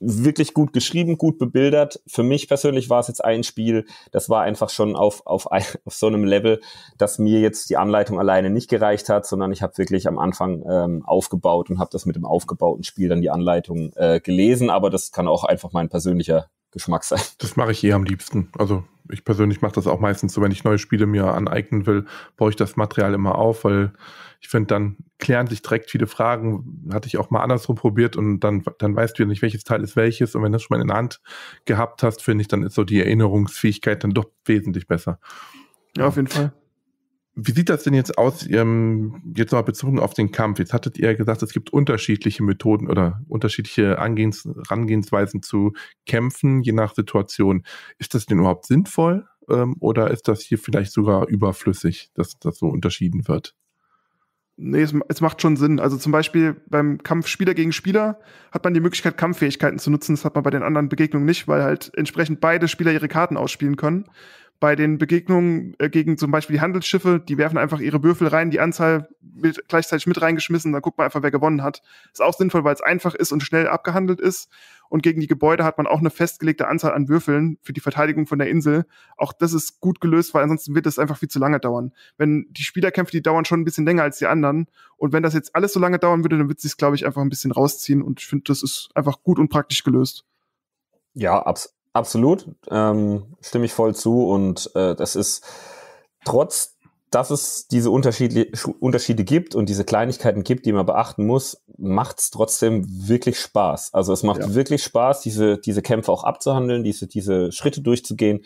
wirklich gut geschrieben, gut bebildert. Für mich persönlich war es jetzt ein Spiel, das war einfach schon auf, auf, ein, (laughs) auf so einem Level, dass mir jetzt die Anleitung alleine nicht gereicht hat, sondern ich habe wirklich am Anfang ähm, aufgebaut und habe das mit dem aufgebauten Spiel dann die Anleitung äh, gelesen. Aber das kann auch einfach mein persönlicher Geschmack sein. Das mache ich eh am liebsten. Also ich persönlich mache das auch meistens so, wenn ich neue Spiele mir aneignen will, baue ich das Material immer auf, weil ich finde, dann klären sich direkt viele Fragen. Hatte ich auch mal andersrum probiert und dann, dann weißt du ja nicht, welches Teil ist welches. Und wenn du das schon mal in der Hand gehabt hast, finde ich, dann ist so die Erinnerungsfähigkeit dann doch wesentlich besser. Ja, auf jeden Fall. Wie sieht das denn jetzt aus, ähm, jetzt mal bezogen auf den Kampf? Jetzt hattet ihr gesagt, es gibt unterschiedliche Methoden oder unterschiedliche Angehens Herangehensweisen zu kämpfen, je nach Situation. Ist das denn überhaupt sinnvoll ähm, oder ist das hier vielleicht sogar überflüssig, dass das so unterschieden wird? Nee, es, es, macht schon Sinn. Also zum Beispiel beim Kampf Spieler gegen Spieler hat man die Möglichkeit, Kampffähigkeiten zu nutzen. Das hat man bei den anderen Begegnungen nicht, weil halt entsprechend beide Spieler ihre Karten ausspielen können bei den Begegnungen äh, gegen zum Beispiel die Handelsschiffe, die werfen einfach ihre Würfel rein, die Anzahl wird gleichzeitig mit reingeschmissen, dann guckt man einfach, wer gewonnen hat. Ist auch sinnvoll, weil es einfach ist und schnell abgehandelt ist. Und gegen die Gebäude hat man auch eine festgelegte Anzahl an Würfeln für die Verteidigung von der Insel. Auch das ist gut gelöst, weil ansonsten wird es einfach viel zu lange dauern. Wenn die Spielerkämpfe, die dauern schon ein bisschen länger als die anderen. Und wenn das jetzt alles so lange dauern würde, dann wird sich glaube ich, einfach ein bisschen rausziehen. Und ich finde, das ist einfach gut und praktisch gelöst. Ja, abs Absolut, ähm, stimme ich voll zu und äh, das ist trotz, dass es diese Unterschiede, Unterschiede gibt und diese Kleinigkeiten gibt, die man beachten muss, macht's trotzdem wirklich Spaß. Also es macht ja. wirklich Spaß, diese, diese Kämpfe auch abzuhandeln, diese, diese Schritte durchzugehen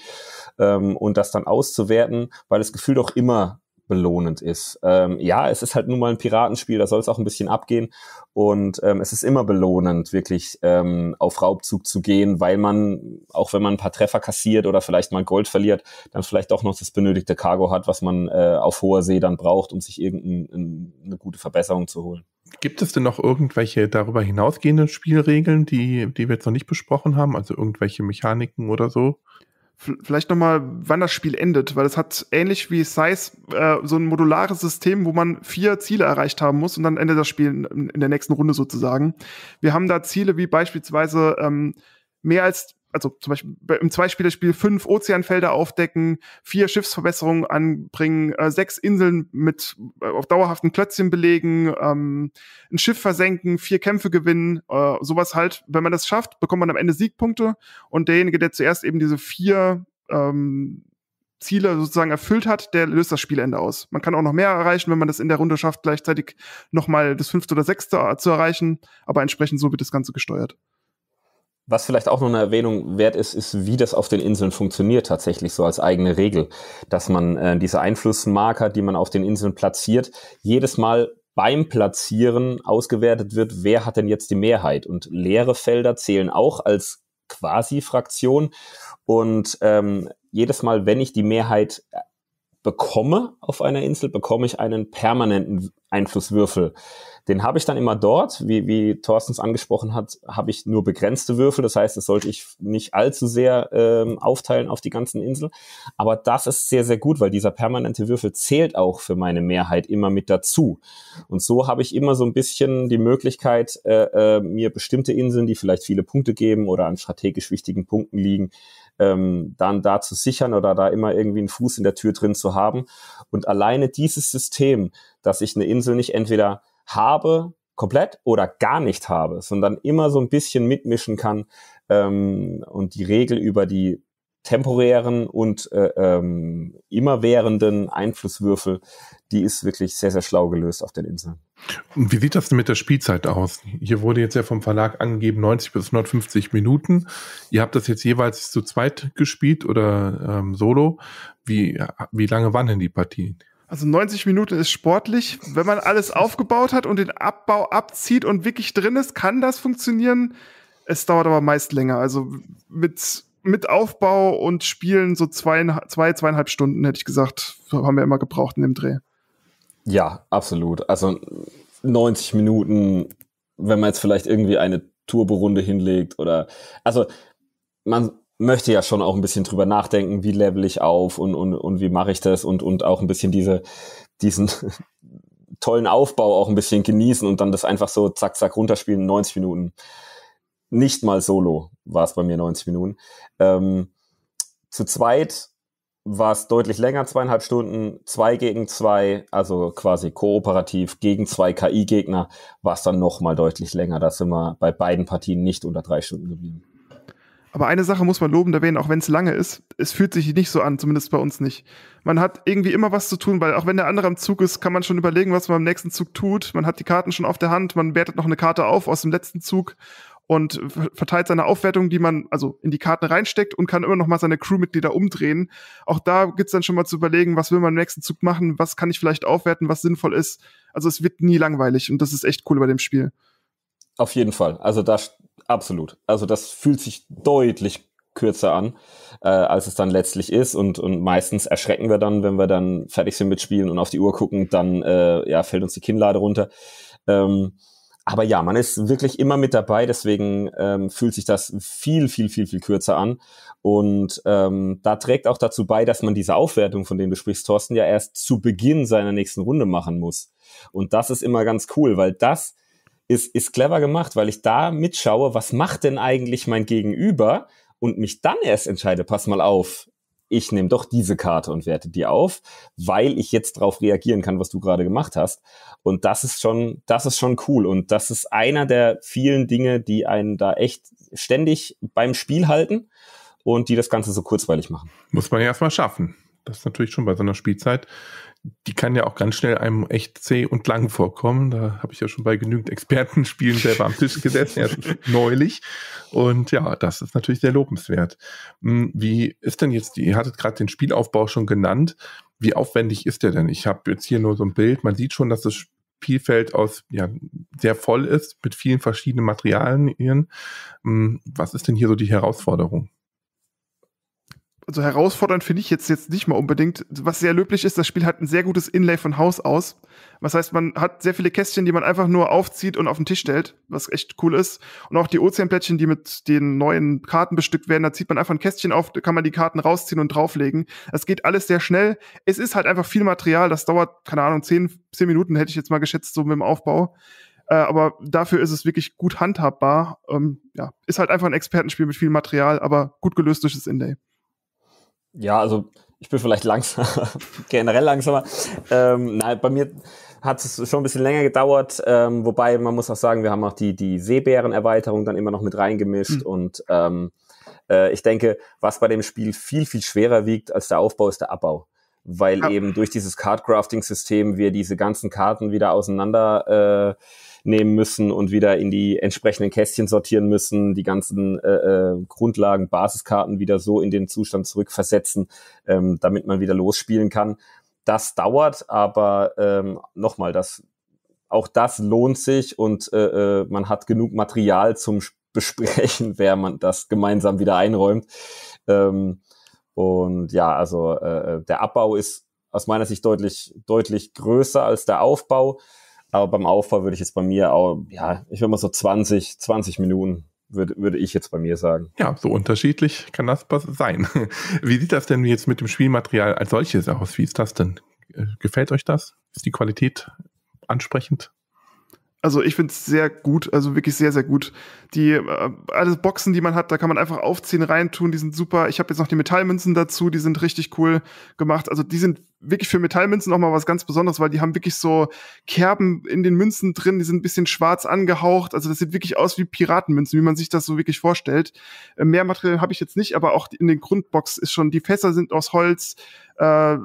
ähm, und das dann auszuwerten, weil das Gefühl doch immer belohnend ist. Ähm, ja, es ist halt nun mal ein Piratenspiel, da soll es auch ein bisschen abgehen. Und ähm, es ist immer belohnend, wirklich ähm, auf Raubzug zu gehen, weil man, auch wenn man ein paar Treffer kassiert oder vielleicht mal Gold verliert, dann vielleicht doch noch das benötigte Cargo hat, was man äh, auf hoher See dann braucht, um sich irgendeine gute Verbesserung zu holen. Gibt es denn noch irgendwelche darüber hinausgehenden Spielregeln, die, die wir jetzt noch nicht besprochen haben? Also irgendwelche Mechaniken oder so? Vielleicht nochmal, wann das Spiel endet, weil es hat ähnlich wie Size äh, so ein modulares System, wo man vier Ziele erreicht haben muss und dann endet das Spiel in, in der nächsten Runde sozusagen. Wir haben da Ziele wie beispielsweise ähm, mehr als also zum Beispiel im Zweispielerspiel fünf Ozeanfelder aufdecken, vier Schiffsverbesserungen anbringen, äh, sechs Inseln mit äh, auf dauerhaften Klötzchen belegen, ähm, ein Schiff versenken, vier Kämpfe gewinnen, äh, sowas halt. Wenn man das schafft, bekommt man am Ende Siegpunkte und derjenige, der zuerst eben diese vier ähm, Ziele sozusagen erfüllt hat, der löst das Spielende aus. Man kann auch noch mehr erreichen, wenn man das in der Runde schafft, gleichzeitig nochmal das fünfte oder sechste äh, zu erreichen, aber entsprechend so wird das Ganze gesteuert. Was vielleicht auch noch eine Erwähnung wert ist, ist, wie das auf den Inseln funktioniert, tatsächlich so als eigene Regel, dass man äh, diese Einflussmarker, die man auf den Inseln platziert, jedes Mal beim Platzieren ausgewertet wird, wer hat denn jetzt die Mehrheit. Und leere Felder zählen auch als quasi Fraktion. Und ähm, jedes Mal, wenn ich die Mehrheit äh, bekomme auf einer Insel, bekomme ich einen permanenten Einflusswürfel. Den habe ich dann immer dort, wie, wie Thorstens angesprochen hat, habe ich nur begrenzte Würfel. Das heißt, das sollte ich nicht allzu sehr ähm, aufteilen auf die ganzen Inseln. Aber das ist sehr, sehr gut, weil dieser permanente Würfel zählt auch für meine Mehrheit immer mit dazu. Und so habe ich immer so ein bisschen die Möglichkeit, äh, äh, mir bestimmte Inseln, die vielleicht viele Punkte geben oder an strategisch wichtigen Punkten liegen, ähm, dann da zu sichern oder da immer irgendwie einen Fuß in der Tür drin zu haben. Und alleine dieses System, dass ich eine Insel nicht entweder habe, komplett oder gar nicht habe, sondern immer so ein bisschen mitmischen kann ähm, und die Regel über die temporären und äh, ähm, immerwährenden Einflusswürfel, die ist wirklich sehr, sehr schlau gelöst auf den Inseln. Und wie sieht das denn mit der Spielzeit aus? Hier wurde jetzt ja vom Verlag angegeben 90 bis 150 Minuten. Ihr habt das jetzt jeweils zu zweit gespielt oder ähm, solo. Wie, wie lange waren denn die Partien? Also 90 Minuten ist sportlich. Wenn man alles aufgebaut hat und den Abbau abzieht und wirklich drin ist, kann das funktionieren. Es dauert aber meist länger. Also mit mit Aufbau und Spielen so zwei, zwei zweieinhalb Stunden, hätte ich gesagt, haben wir immer gebraucht in dem Dreh. Ja, absolut. Also 90 Minuten, wenn man jetzt vielleicht irgendwie eine Turborunde hinlegt oder, also man möchte ja schon auch ein bisschen drüber nachdenken, wie level ich auf und, und, und wie mache ich das und, und auch ein bisschen diese, diesen (laughs) tollen Aufbau auch ein bisschen genießen und dann das einfach so zack, zack runterspielen, 90 Minuten nicht mal solo war es bei mir 90 Minuten. Ähm, zu zweit war es deutlich länger, zweieinhalb Stunden, zwei gegen zwei, also quasi kooperativ gegen zwei KI-Gegner, war es dann nochmal deutlich länger. Da sind wir bei beiden Partien nicht unter drei Stunden geblieben. Aber eine Sache muss man lobend erwähnen, auch wenn es lange ist, es fühlt sich nicht so an, zumindest bei uns nicht. Man hat irgendwie immer was zu tun, weil auch wenn der andere am Zug ist, kann man schon überlegen, was man am nächsten Zug tut. Man hat die Karten schon auf der Hand, man wertet noch eine Karte auf aus dem letzten Zug und verteilt seine Aufwertung, die man also in die Karten reinsteckt und kann immer noch mal seine Crewmitglieder umdrehen. Auch da gibt es dann schon mal zu überlegen, was will man im nächsten Zug machen, was kann ich vielleicht aufwerten, was sinnvoll ist. Also es wird nie langweilig und das ist echt cool bei dem Spiel. Auf jeden Fall. Also das absolut. Also das fühlt sich deutlich kürzer an, äh, als es dann letztlich ist. Und, und meistens erschrecken wir dann, wenn wir dann fertig sind mit Spielen und auf die Uhr gucken, dann äh, ja, fällt uns die Kinnlade runter. Ähm, aber ja, man ist wirklich immer mit dabei, deswegen ähm, fühlt sich das viel, viel, viel, viel kürzer an. Und ähm, da trägt auch dazu bei, dass man diese Aufwertung, von dem du sprichst, Thorsten, ja erst zu Beginn seiner nächsten Runde machen muss. Und das ist immer ganz cool, weil das ist, ist clever gemacht, weil ich da mitschaue, was macht denn eigentlich mein Gegenüber und mich dann erst entscheide, pass mal auf, ich nehme doch diese Karte und werte die auf, weil ich jetzt darauf reagieren kann, was du gerade gemacht hast. Und das ist schon, das ist schon cool. Und das ist einer der vielen Dinge, die einen da echt ständig beim Spiel halten und die das Ganze so kurzweilig machen. Muss man ja erstmal schaffen. Das ist natürlich schon bei so einer Spielzeit die kann ja auch ganz schnell einem echt zäh und lang vorkommen. Da habe ich ja schon bei genügend Expertenspielen selber am Tisch gesessen, erst (laughs) neulich. Und ja, das ist natürlich sehr lobenswert. Hm, wie ist denn jetzt, ihr hattet gerade den Spielaufbau schon genannt. Wie aufwendig ist der denn? Ich habe jetzt hier nur so ein Bild. Man sieht schon, dass das Spielfeld aus, ja, sehr voll ist mit vielen verschiedenen Materialien. Hm, was ist denn hier so die Herausforderung? also herausfordernd finde ich jetzt, jetzt nicht mal unbedingt. Was sehr löblich ist, das Spiel hat ein sehr gutes Inlay von Haus aus. Was heißt, man hat sehr viele Kästchen, die man einfach nur aufzieht und auf den Tisch stellt, was echt cool ist. Und auch die Ozeanplättchen, die mit den neuen Karten bestückt werden, da zieht man einfach ein Kästchen auf, da kann man die Karten rausziehen und drauflegen. Das geht alles sehr schnell. Es ist halt einfach viel Material, das dauert, keine Ahnung, zehn, zehn Minuten hätte ich jetzt mal geschätzt, so mit dem Aufbau. Äh, aber dafür ist es wirklich gut handhabbar. Ähm, ja, ist halt einfach ein Expertenspiel mit viel Material, aber gut gelöst durch das Inlay. Ja, also ich bin vielleicht langsamer, (laughs) generell langsamer. Ähm, nein, bei mir hat es schon ein bisschen länger gedauert, ähm, wobei man muss auch sagen, wir haben auch die, die Seebären-Erweiterung dann immer noch mit reingemischt mhm. und ähm, äh, ich denke, was bei dem Spiel viel, viel schwerer wiegt als der Aufbau, ist der Abbau. Weil ja. eben durch dieses Card-Crafting-System wir diese ganzen Karten wieder auseinander äh, nehmen müssen und wieder in die entsprechenden Kästchen sortieren müssen, die ganzen äh, äh, Grundlagen, Basiskarten wieder so in den Zustand zurückversetzen, ähm, damit man wieder losspielen kann. Das dauert, aber ähm, nochmal, das, auch das lohnt sich und äh, äh man hat genug Material zum Besprechen, (laughs) wer man das gemeinsam wieder einräumt. Ähm, und ja, also äh, äh, der Abbau ist aus meiner Sicht deutlich, deutlich größer als der Aufbau. Aber beim Aufbau würde ich jetzt bei mir auch, ja, ich würde mal so 20, 20 Minuten würde, würde ich jetzt bei mir sagen. Ja, so unterschiedlich kann das sein. (laughs) Wie sieht das denn jetzt mit dem Spielmaterial als solches aus? Wie ist das denn? Äh, gefällt euch das? Ist die Qualität ansprechend? Also ich finde es sehr gut, also wirklich sehr, sehr gut. Die äh, alle Boxen, die man hat, da kann man einfach aufziehen, reintun, die sind super. Ich habe jetzt noch die Metallmünzen dazu, die sind richtig cool gemacht. Also die sind wirklich für Metallmünzen nochmal was ganz Besonderes, weil die haben wirklich so Kerben in den Münzen drin, die sind ein bisschen schwarz angehaucht. Also das sieht wirklich aus wie Piratenmünzen, wie man sich das so wirklich vorstellt. Äh, mehr Material habe ich jetzt nicht, aber auch in den Grundbox ist schon, die Fässer sind aus Holz, äh,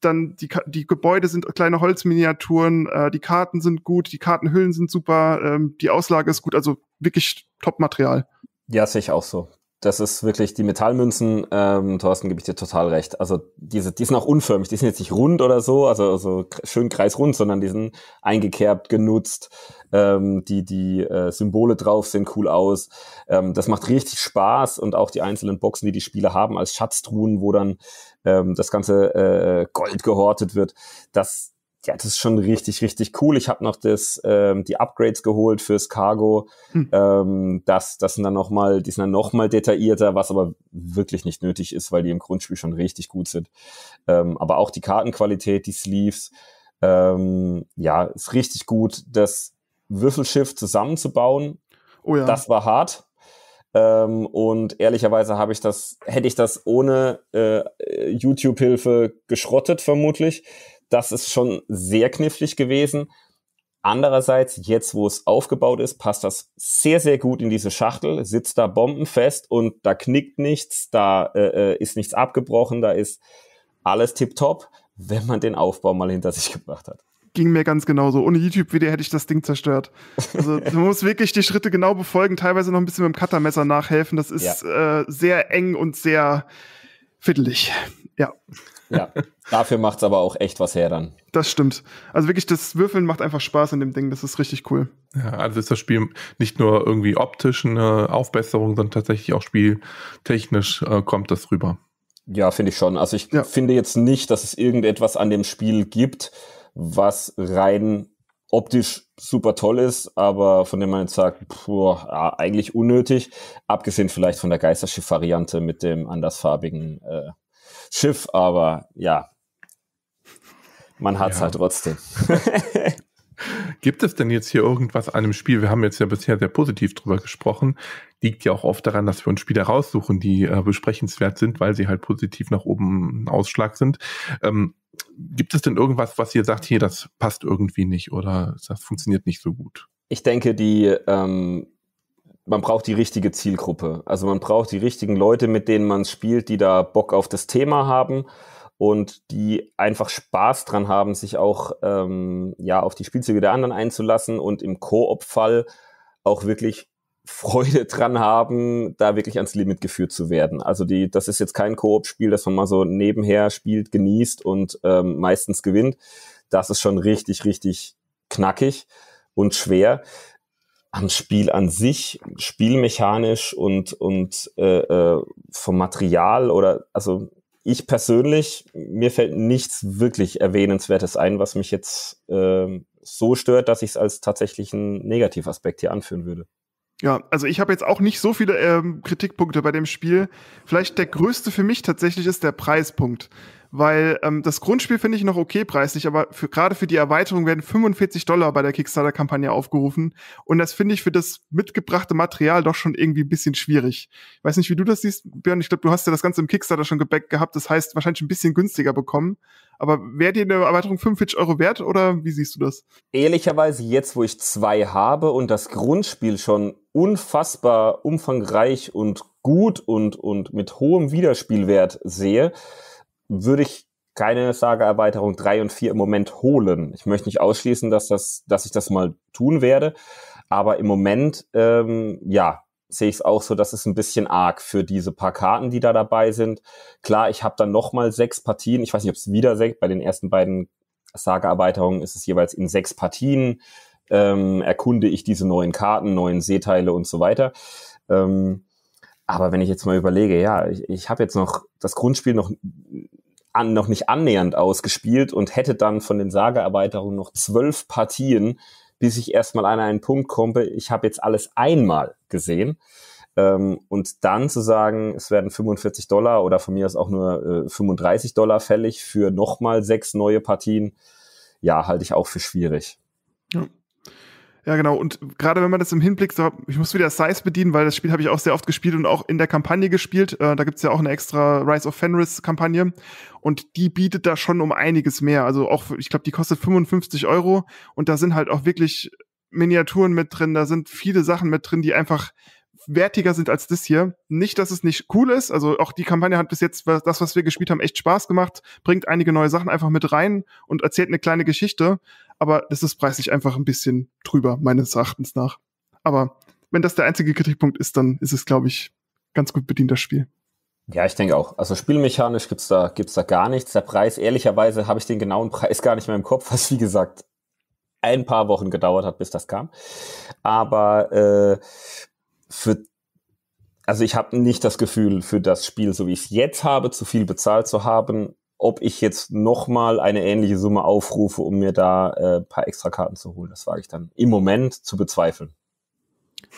dann die, die Gebäude sind kleine Holzminiaturen, äh, die Karten sind gut, die Kartenhüllen sind super, ähm, die Auslage ist gut, also wirklich Top-Material. Ja, sehe ich auch so das ist wirklich die Metallmünzen, ähm, Thorsten, gebe ich dir total recht. Also diese, die sind auch unförmig, die sind jetzt nicht rund oder so, also, also schön kreisrund, sondern die sind eingekerbt, genutzt, ähm, die, die äh, Symbole drauf sehen cool aus. Ähm, das macht richtig Spaß und auch die einzelnen Boxen, die die Spieler haben als Schatztruhen, wo dann ähm, das ganze äh, äh Gold gehortet wird, das ja, das ist schon richtig, richtig cool. Ich habe noch das, ähm, die Upgrades geholt fürs Cargo. Hm. Ähm, das, das sind dann nochmal, die sind dann nochmal detaillierter, was aber wirklich nicht nötig ist, weil die im Grundspiel schon richtig gut sind. Ähm, aber auch die Kartenqualität, die Sleeves, ähm, ja, ist richtig gut, das Würfelschiff zusammenzubauen. Oh ja. Das war hart. Ähm, und ehrlicherweise habe ich das, hätte ich das ohne äh, äh YouTube-Hilfe geschrottet, vermutlich das ist schon sehr knifflig gewesen. Andererseits, jetzt wo es aufgebaut ist, passt das sehr, sehr gut in diese Schachtel, sitzt da bombenfest und da knickt nichts, da äh, äh ist nichts abgebrochen, da ist alles tiptop, wenn man den Aufbau mal hinter sich gebracht hat ging mir ganz genauso. Ohne YouTube-Video hätte ich das Ding zerstört. Also (laughs) man muss wirklich die Schritte genau befolgen, teilweise noch ein bisschen mit dem Cuttermesser nachhelfen. Das ist ja. äh, sehr eng und sehr fiddelig. Ja ja, dafür macht es aber auch echt was her dann. Das stimmt. Also wirklich, das Würfeln macht einfach Spaß in dem Ding. Das ist richtig cool. Ja, also ist das Spiel nicht nur irgendwie optisch eine Aufbesserung, sondern tatsächlich auch spieltechnisch äh, kommt das rüber. Ja, finde ich schon. Also ich ja. finde jetzt nicht, dass es irgendetwas an dem Spiel gibt, was rein optisch super toll ist, aber von dem man jetzt sagt, puh, ja, eigentlich unnötig, abgesehen vielleicht von der Geisterschiff-Variante mit dem andersfarbigen äh, Schiff, aber ja, man hat es ja. halt trotzdem. (laughs) Gibt es denn jetzt hier irgendwas an dem Spiel? Wir haben jetzt ja bisher sehr positiv drüber gesprochen. Liegt ja auch oft daran, dass wir uns Spiele raussuchen, die äh, besprechenswert sind, weil sie halt positiv nach oben ein Ausschlag sind. Ähm, gibt es denn irgendwas, was ihr sagt, hier, das passt irgendwie nicht oder das funktioniert nicht so gut? Ich denke, die ähm, man braucht die richtige Zielgruppe. Also man braucht die richtigen Leute, mit denen man spielt, die da Bock auf das Thema haben und die einfach Spaß dran haben, sich auch ähm, ja auf die Spielzüge der anderen einzulassen und im Koop-Fall auch wirklich Freude dran haben, da wirklich ans Limit geführt zu werden. Also die, das ist jetzt kein Koop-Spiel, das man mal so nebenher spielt, genießt und ähm, meistens gewinnt. Das ist schon richtig, richtig knackig und schwer am Spiel an sich, spielmechanisch und, und äh, äh, vom Material oder also ich persönlich, mir fällt nichts wirklich Erwähnenswertes ein, was mich jetzt äh, so stört, dass ich es als tatsächlichen Negativaspekt hier anführen würde. Ja, also ich habe jetzt auch nicht so viele ähm, Kritikpunkte bei dem Spiel. Vielleicht der größte für mich tatsächlich ist der Preispunkt weil ähm, das Grundspiel finde ich noch okay preislich, aber für, gerade für die Erweiterung werden 45 Dollar bei der Kickstarter-Kampagne aufgerufen und das finde ich für das mitgebrachte Material doch schon irgendwie ein bisschen schwierig. Ich weiß nicht, wie du das siehst, Björn, ich glaube, du hast ja das Ganze im Kickstarter schon gebackt gehabt, das heißt wahrscheinlich ein bisschen günstiger bekommen, aber wäre dir eine Erweiterung 45 Euro wert oder wie siehst du das? Ehrlicherweise jetzt, wo ich zwei habe und das Grundspiel schon unfassbar umfangreich und gut und, und mit hohem Wiederspielwert sehe, würde ich keine Saga-Erweiterung 3 und 4 im Moment holen. Ich möchte nicht ausschließen, dass, das, dass ich das mal tun werde. Aber im Moment, ähm, ja, sehe ich es auch so, das ist ein bisschen arg für diese paar Karten, die da dabei sind. Klar, ich habe dann nochmal sechs Partien. Ich weiß nicht, ob es wieder sechs, bei den ersten beiden saga ist es jeweils in sechs Partien. Ähm, erkunde ich diese neuen Karten, neuen Seeteile und so weiter. Ähm, aber wenn ich jetzt mal überlege, ja, ich, ich habe jetzt noch das Grundspiel noch, an, noch nicht annähernd ausgespielt und hätte dann von den Saga-Erweiterungen noch zwölf Partien, bis ich erstmal an einen Punkt komme. Ich habe jetzt alles einmal gesehen. Ähm, und dann zu sagen, es werden 45 Dollar oder von mir aus auch nur äh, 35 Dollar fällig für nochmal sechs neue Partien, ja, halte ich auch für schwierig. Ja. Ja, genau. Und gerade wenn man das im Hinblick so, ich muss wieder Size bedienen, weil das Spiel habe ich auch sehr oft gespielt und auch in der Kampagne gespielt. Äh, da gibt's ja auch eine extra Rise of Fenris-Kampagne. Und die bietet da schon um einiges mehr. Also auch, ich glaube, die kostet 55 Euro und da sind halt auch wirklich Miniaturen mit drin, da sind viele Sachen mit drin, die einfach wertiger sind als das hier. Nicht, dass es nicht cool ist. Also auch die Kampagne hat bis jetzt das, was wir gespielt haben, echt Spaß gemacht, bringt einige neue Sachen einfach mit rein und erzählt eine kleine Geschichte aber das ist preislich einfach ein bisschen drüber, meines Erachtens nach. Aber wenn das der einzige Kritikpunkt ist, dann ist es, glaube ich, ganz gut bedient, das Spiel. Ja, ich denke auch. Also spielmechanisch gibt's da, gibt's da gar nichts. Der Preis, ehrlicherweise habe ich den genauen Preis gar nicht mehr im Kopf, (laughs) was wie gesagt ein paar Wochen gedauert hat, bis das kam. Aber äh, für also ich habe nicht das Gefühl, für das Spiel, so wie ich es jetzt habe, zu viel bezahlt zu haben ob ich jetzt nochmal eine ähnliche Summe aufrufe, um mir da äh, paar extra Karten zu holen. Das wage ich dann im Moment zu bezweifeln.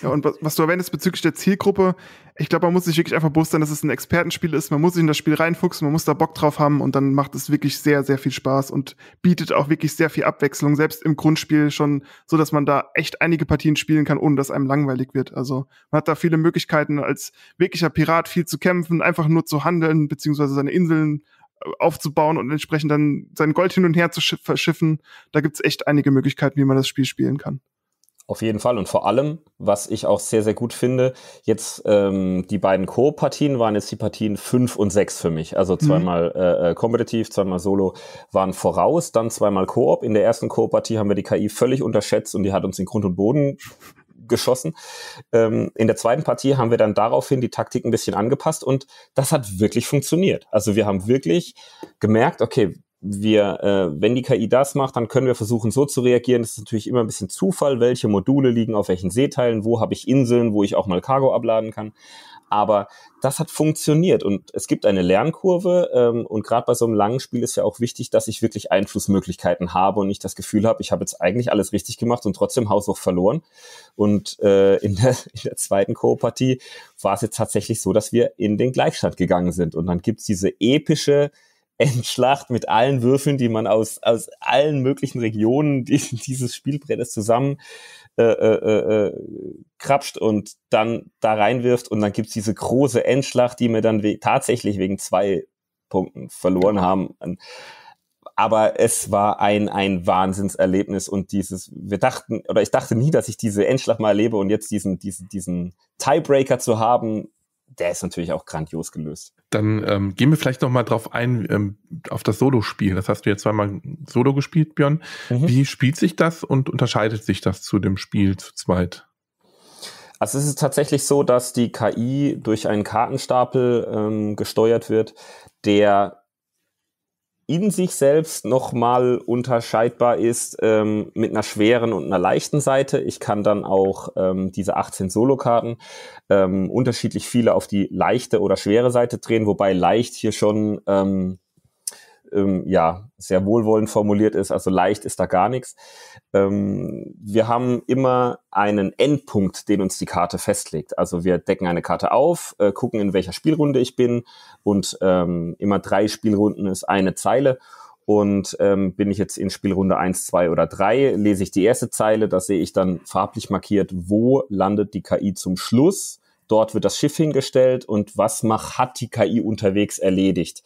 Ja, und was du erwähntest bezüglich der Zielgruppe, ich glaube, man muss sich wirklich einfach bewusst sein, dass es ein Expertenspiel ist. Man muss sich in das Spiel reinfuchsen, man muss da Bock drauf haben und dann macht es wirklich sehr, sehr viel Spaß und bietet auch wirklich sehr viel Abwechslung, selbst im Grundspiel schon, so dass man da echt einige Partien spielen kann, ohne dass einem langweilig wird. Also man hat da viele Möglichkeiten, als wirklicher Pirat viel zu kämpfen, einfach nur zu handeln, beziehungsweise seine Inseln aufzubauen und entsprechend dann sein Gold hin und her zu verschiffen. Da gibt's echt einige Möglichkeiten, wie man das Spiel spielen kann. Auf jeden Fall. Und vor allem, was ich auch sehr, sehr gut finde, jetzt ähm, die beiden Co-Partien waren jetzt die Partien 5 und 6 für mich. Also mhm. zweimal mhm. äh, kompetitiv, zweimal Solo waren voraus, dann zweimal Koop. In der ersten Koop-Partie haben wir die KI völlig unterschätzt und die hat uns in Grund und Boden geschossen. Ähm, in der zweiten Partie haben wir dann daraufhin die Taktik ein bisschen angepasst und das hat wirklich funktioniert. Also wir haben wirklich gemerkt, okay, wir, äh, wenn die KI das macht, dann können wir versuchen, so zu reagieren. Das ist natürlich immer ein bisschen Zufall, welche Module liegen auf welchen Seeteilen, wo habe ich Inseln, wo ich auch mal Cargo abladen kann. Aber das hat funktioniert und es gibt eine Lernkurve ähm, und gerade bei so einem langen Spiel ist ja auch wichtig, dass ich wirklich Einflussmöglichkeiten habe und nicht das Gefühl habe, ich habe jetzt eigentlich alles richtig gemacht und trotzdem haushoch verloren. Und äh, in, der, in der zweiten Co-Partie war es jetzt tatsächlich so, dass wir in den Gleichstand gegangen sind und dann gibt's diese epische Endschlacht mit allen Würfeln, die man aus, aus allen möglichen Regionen (laughs) dieses Spielbrettes zusammen äh, äh, äh, äh, krapscht und dann da reinwirft und dann gibt's diese große Endschlacht, die mir dann we tatsächlich wegen zwei Punkten verloren genau. haben. Aber es war ein, ein Wahnsinnserlebnis und dieses, wir dachten, oder ich dachte nie, dass ich diese Endschlacht mal erlebe und jetzt diesen, diesen, diesen Tiebreaker zu haben, der ist natürlich auch grandios gelöst. Dann ähm, gehen wir vielleicht nochmal drauf ein, ähm, auf das Solo-Spiel. Das hast du ja zweimal Solo gespielt, Björn. Mhm. Wie spielt sich das und unterscheidet sich das zu dem Spiel zu zweit? Also es ist tatsächlich so, dass die KI durch einen Kartenstapel ähm, gesteuert wird, der in sich selbst nochmal unterscheidbar ist ähm, mit einer schweren und einer leichten Seite. Ich kann dann auch ähm, diese 18 Solo-Karten ähm, unterschiedlich viele auf die leichte oder schwere Seite drehen, wobei leicht hier schon ähm, ähm, ja, sehr wohlwollend formuliert ist. Also leicht ist da gar nichts. Ähm, wir haben immer einen Endpunkt, den uns die Karte festlegt. Also wir decken eine Karte auf, äh, gucken, in welcher Spielrunde ich bin und ähm, immer drei Spielrunden ist eine Zeile. Und ähm, bin ich jetzt in Spielrunde eins, zwei oder drei, lese ich die erste Zeile, da sehe ich dann farblich markiert, wo landet die KI zum Schluss. Dort wird das Schiff hingestellt und was macht, hat die KI unterwegs erledigt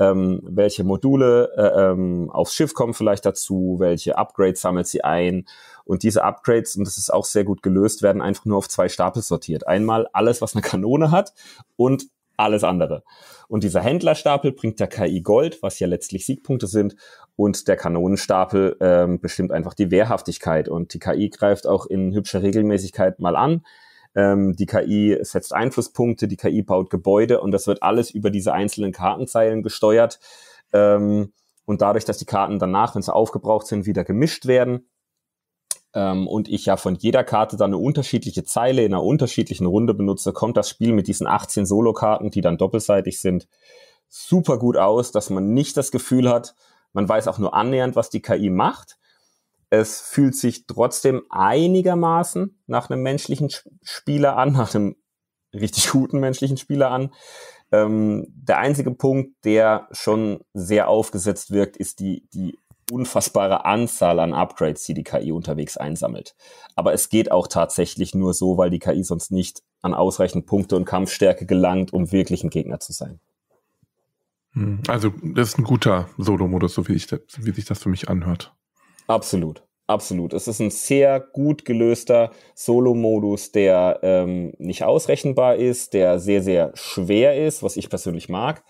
ähm, welche Module äh, ähm, aufs Schiff kommen vielleicht dazu, welche Upgrades sammelt sie ein. Und diese Upgrades, und das ist auch sehr gut gelöst, werden einfach nur auf zwei Stapel sortiert. Einmal alles, was eine Kanone hat und alles andere. Und dieser Händlerstapel bringt der KI Gold, was ja letztlich Siegpunkte sind, und der Kanonenstapel ähm, bestimmt einfach die Wehrhaftigkeit. Und die KI greift auch in hübscher Regelmäßigkeit mal an, ähm, die KI setzt Einflusspunkte, die KI baut Gebäude und das wird alles über diese einzelnen Kartenzeilen gesteuert. Ähm, und dadurch, dass die Karten danach, wenn sie aufgebraucht sind, wieder gemischt werden ähm, und ich ja von jeder Karte dann eine unterschiedliche Zeile in einer unterschiedlichen Runde benutze, kommt das Spiel mit diesen 18 Solo-Karten, die dann doppelseitig sind, super gut aus, dass man nicht das Gefühl hat, man weiß auch nur annähernd, was die KI macht, es fühlt sich trotzdem einigermaßen nach einem menschlichen Spieler an, nach einem richtig guten menschlichen Spieler an. Ähm, der einzige Punkt, der schon sehr aufgesetzt wirkt, ist die, die unfassbare Anzahl an Upgrades, die die KI unterwegs einsammelt. Aber es geht auch tatsächlich nur so, weil die KI sonst nicht an ausreichend Punkte und Kampfstärke gelangt, um wirklich ein Gegner zu sein. Hm, also, das ist ein guter Solo-Modus, so wie, ich wie sich das für mich anhört. Absolut, absolut. Es ist ein sehr gut gelöster Solo-Modus, der ähm, nicht ausrechenbar ist, der sehr, sehr schwer ist, was ich persönlich mag.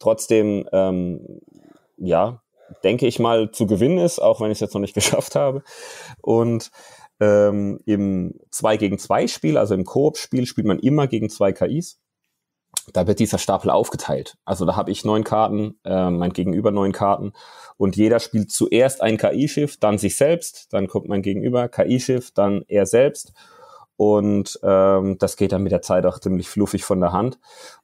Trotzdem, ähm, ja, denke ich mal, zu gewinnen ist, auch wenn ich es jetzt noch nicht (laughs) geschafft habe. Und ähm, im 2 gegen 2 Spiel, also im Koop-Spiel, spielt man immer gegen zwei KIs da wird dieser Stapel aufgeteilt. Also da habe ich neun Karten, äh, mein Gegenüber neun Karten und jeder spielt zuerst ein KI-Schiff, dann sich selbst, dann kommt mein Gegenüber, KI-Schiff, dann er selbst und ähm, das geht dann mit der Zeit auch ziemlich fluffig von der Hand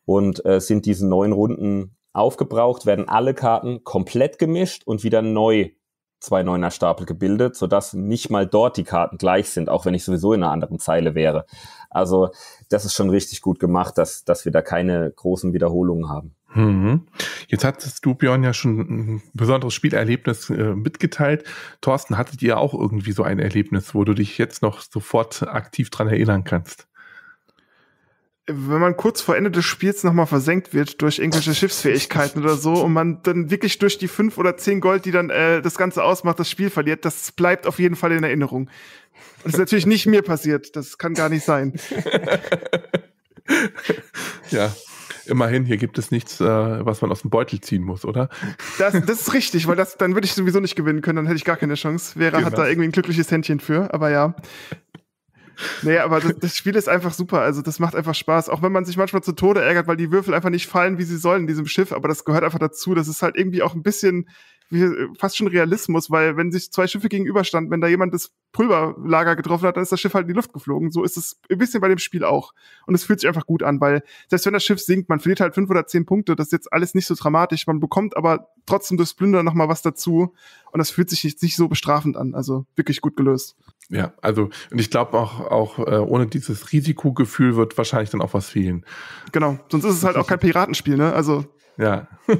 und äh, sind diese neun Runden aufgebraucht, werden alle Karten komplett gemischt und wieder neu zwei Neuner Stapel gebildet, sodass nicht mal dort die Karten gleich sind, auch wenn ich sowieso in einer anderen Zeile wäre. Also das ist schon richtig gut gemacht, dass, dass wir da keine großen Wiederholungen haben. Mhm. Jetzt hattest du, Björn, ja schon ein besonderes Spielerlebnis äh, mitgeteilt. Thorsten, hattet ihr auch irgendwie so ein Erlebnis, wo du dich jetzt noch sofort aktiv dran erinnern kannst? wenn man kurz vor Ende des Spiels nochmal versenkt wird durch irgendwelche Schiffsfähigkeiten oder so und man dann wirklich durch die fünf oder zehn Gold, die dann äh, das Ganze ausmacht, das Spiel verliert, das bleibt auf jeden Fall in Erinnerung. Und das ist natürlich nicht mir passiert, das kann gar nicht sein. (laughs) ja, immerhin, hier gibt es nichts, äh, was man aus dem Beutel ziehen muss, oder? Das, das ist richtig, weil das, dann würde ich sowieso nicht gewinnen können, dann hätte ich gar keine Chance. Vera genau. hat da irgendwie ein glückliches Händchen für, aber ja, Nee, aber das, das, Spiel ist einfach super. Also, das macht einfach Spaß. Auch wenn man sich manchmal zu Tode ärgert, weil die Würfel einfach nicht fallen, wie sie sollen in diesem Schiff. Aber das gehört einfach dazu. Das ist halt irgendwie auch ein bisschen äh, fast schon Realismus, weil wenn sich zwei Schiffe gegenüberstanden, wenn da jemand das Pulverlager getroffen hat, dann ist das Schiff halt in die Luft geflogen. So ist es ein bisschen bei dem Spiel auch. Und es fühlt sich einfach gut an, weil selbst wenn das Schiff sinkt, man verliert halt fünf oder zehn Punkte, das ist jetzt alles nicht so dramatisch. Man bekommt aber trotzdem durchs Plündern nochmal was dazu. Und das fühlt sich nicht, nicht so bestrafend an. Also wirklich gut gelöst. Ja, also und ich glaube auch, auch äh, ohne dieses Risikogefühl wird wahrscheinlich dann auch was fehlen. Genau, sonst ist es halt auch kein Piratenspiel, ne? Also ja. (laughs)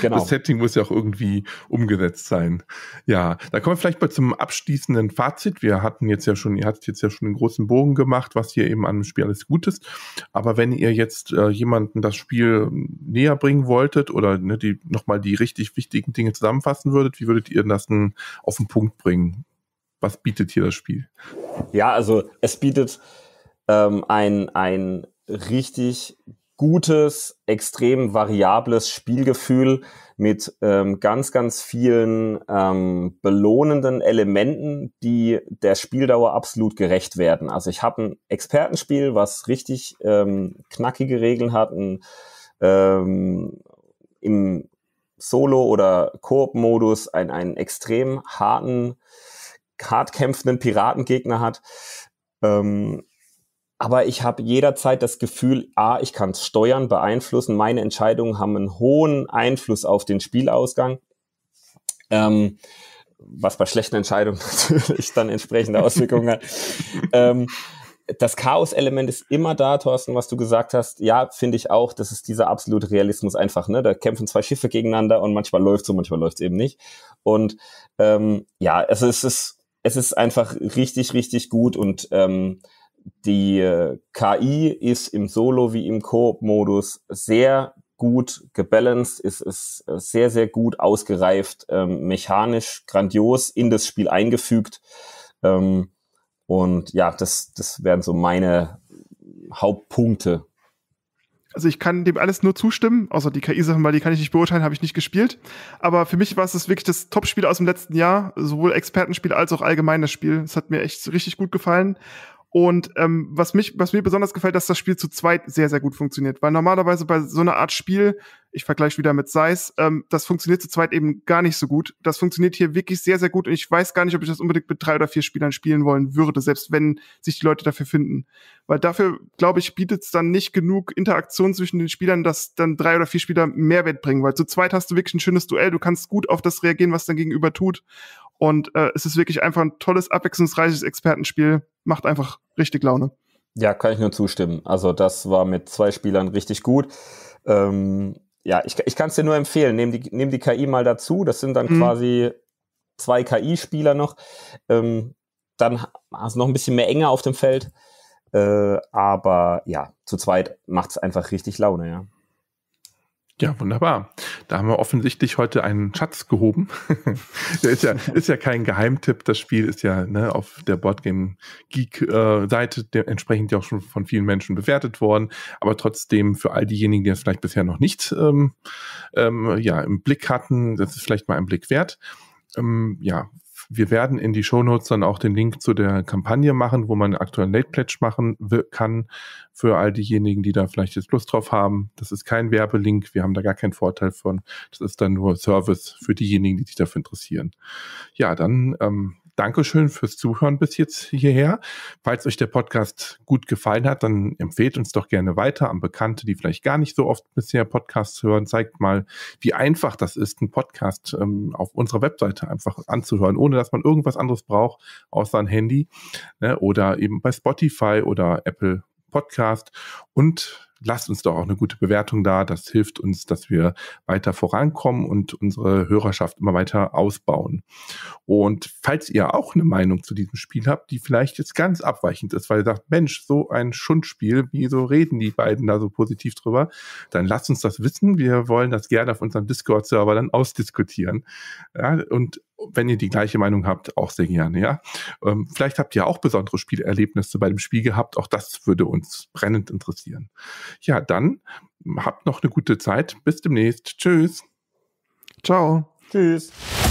Genau. Das Setting muss ja auch irgendwie umgesetzt sein. Ja, da kommen wir vielleicht mal zum abschließenden Fazit. Wir hatten jetzt ja schon, ihr hattet jetzt ja schon einen großen Bogen gemacht, was hier eben an dem Spiel alles gut ist. Aber wenn ihr jetzt äh, jemanden das Spiel näher bringen wolltet oder ne, die, nochmal die richtig wichtigen Dinge zusammenfassen würdet, wie würdet ihr das denn auf den Punkt bringen? Was bietet hier das Spiel? Ja, also es bietet ähm, ein, ein richtig gutes, extrem variables Spielgefühl mit ähm, ganz, ganz vielen ähm, belohnenden Elementen, die der Spieldauer absolut gerecht werden. Also ich habe ein Expertenspiel, was richtig ähm, knackige Regeln hat, ein, ähm, im Solo- oder Koop-Modus einen, einen extrem harten, hart kämpfenden Piratengegner hat. Ähm, aber ich habe jederzeit das Gefühl, a, ich kann es steuern, beeinflussen. Meine Entscheidungen haben einen hohen Einfluss auf den Spielausgang. Ähm, was bei schlechten Entscheidungen (laughs) natürlich dann entsprechende Auswirkungen hat. (laughs) ähm, das Chaos-Element ist immer da, Thorsten, was du gesagt hast. Ja, finde ich auch. Das ist dieser absolute Realismus einfach. Ne? Da kämpfen zwei Schiffe gegeneinander und manchmal läuft so, manchmal läuft es eben nicht. Und ähm, ja, also es ist, es ist einfach richtig, richtig gut und ähm, die äh, KI ist im Solo wie im Koop-Modus sehr gut gebalanced, ist, ist äh, sehr, sehr gut ausgereift, ähm, mechanisch grandios in das Spiel eingefügt. Ähm, und ja, das, das wären so meine Hauptpunkte. Also ich kann dem alles nur zustimmen, außer die KI-Sachen, weil die kann ich nicht beurteilen, habe ich nicht gespielt. Aber für mich war es das wirklich das Top-Spiel aus dem letzten Jahr, sowohl Expertenspiel als auch allgemein das Spiel. Es hat mir echt richtig gut gefallen. Und ähm, was, mich, was mir besonders gefällt, dass das Spiel zu zweit sehr, sehr gut funktioniert. Weil normalerweise bei so einer Art Spiel, ich vergleiche wieder mit Seis, ähm, das funktioniert zu zweit eben gar nicht so gut. Das funktioniert hier wirklich sehr, sehr gut. Und ich weiß gar nicht, ob ich das unbedingt mit drei oder vier Spielern spielen wollen würde, selbst wenn sich die Leute dafür finden. Weil dafür, glaube ich, bietet es dann nicht genug Interaktion zwischen den Spielern, dass dann drei oder vier Spieler Mehrwert bringen. Weil zu zweit hast du wirklich ein schönes Duell. Du kannst gut auf das reagieren, was dein Gegenüber tut. Und äh, es ist wirklich einfach ein tolles, abwechslungsreiches Expertenspiel. Macht einfach richtig Laune. Ja, kann ich nur zustimmen. Also das war mit zwei Spielern richtig gut. Ähm, ja, ich, ich kann es dir nur empfehlen. Nehm die, nehm die KI mal dazu. Das sind dann mhm. quasi zwei KI-Spieler noch. Ähm, dann hast du noch ein bisschen mehr Enge auf dem Feld. Äh, aber ja, zu zweit macht es einfach richtig Laune, ja. Ja, wunderbar. Da haben wir offensichtlich heute einen Schatz gehoben. (laughs) der ist, ja, ist ja kein Geheimtipp. Das Spiel ist ja ne, auf der Boardgame Geek-Seite äh, entsprechend ja auch schon von vielen Menschen bewertet worden. Aber trotzdem für all diejenigen, die es vielleicht bisher noch nicht ähm, ähm, ja, im Blick hatten, das ist vielleicht mal ein Blick wert. Ähm, ja, wir werden in die Shownotes dann auch den Link zu der Kampagne machen, wo man aktuellen Late Pledge machen kann für all diejenigen, die da vielleicht jetzt Lust drauf haben. Das ist kein Werbelink, wir haben da gar keinen Vorteil von. Das ist dann nur Service für diejenigen, die sich dafür interessieren. Ja, dann ähm, Dankeschön fürs Zuhören bis jetzt hierher. Falls euch der Podcast gut gefallen hat, dann empfehlt uns doch gerne weiter an Bekannte, die vielleicht gar nicht so oft bisher Podcasts hören. Zeigt mal, wie einfach das ist, einen Podcast ähm, auf unserer Webseite einfach anzuhören, ohne dass man irgendwas anderes braucht, außer ein Handy ne, oder eben bei Spotify oder Apple Podcast. Und lasst uns doch auch eine gute Bewertung da. Das hilft uns, dass wir weiter vorankommen und unsere Hörerschaft immer weiter ausbauen. Und falls ihr auch eine Meinung zu diesem Spiel habt, die vielleicht jetzt ganz abweichend ist, weil ihr sagt, Mensch, so ein Schundspiel, wieso reden die beiden da so positiv drüber? Dann lasst uns das wissen. Wir wollen das gerne auf unserem Discord-Server dann ausdiskutieren. Ja, und wenn ihr die gleiche Meinung habt, auch sehr gerne, ja. Ähm, vielleicht habt ihr auch besondere Spielerlebnisse bei dem Spiel gehabt. Auch das würde uns brennend interessieren. Ja, dann habt noch eine gute Zeit. Bis demnächst. Tschüss. Ciao. Tschüss.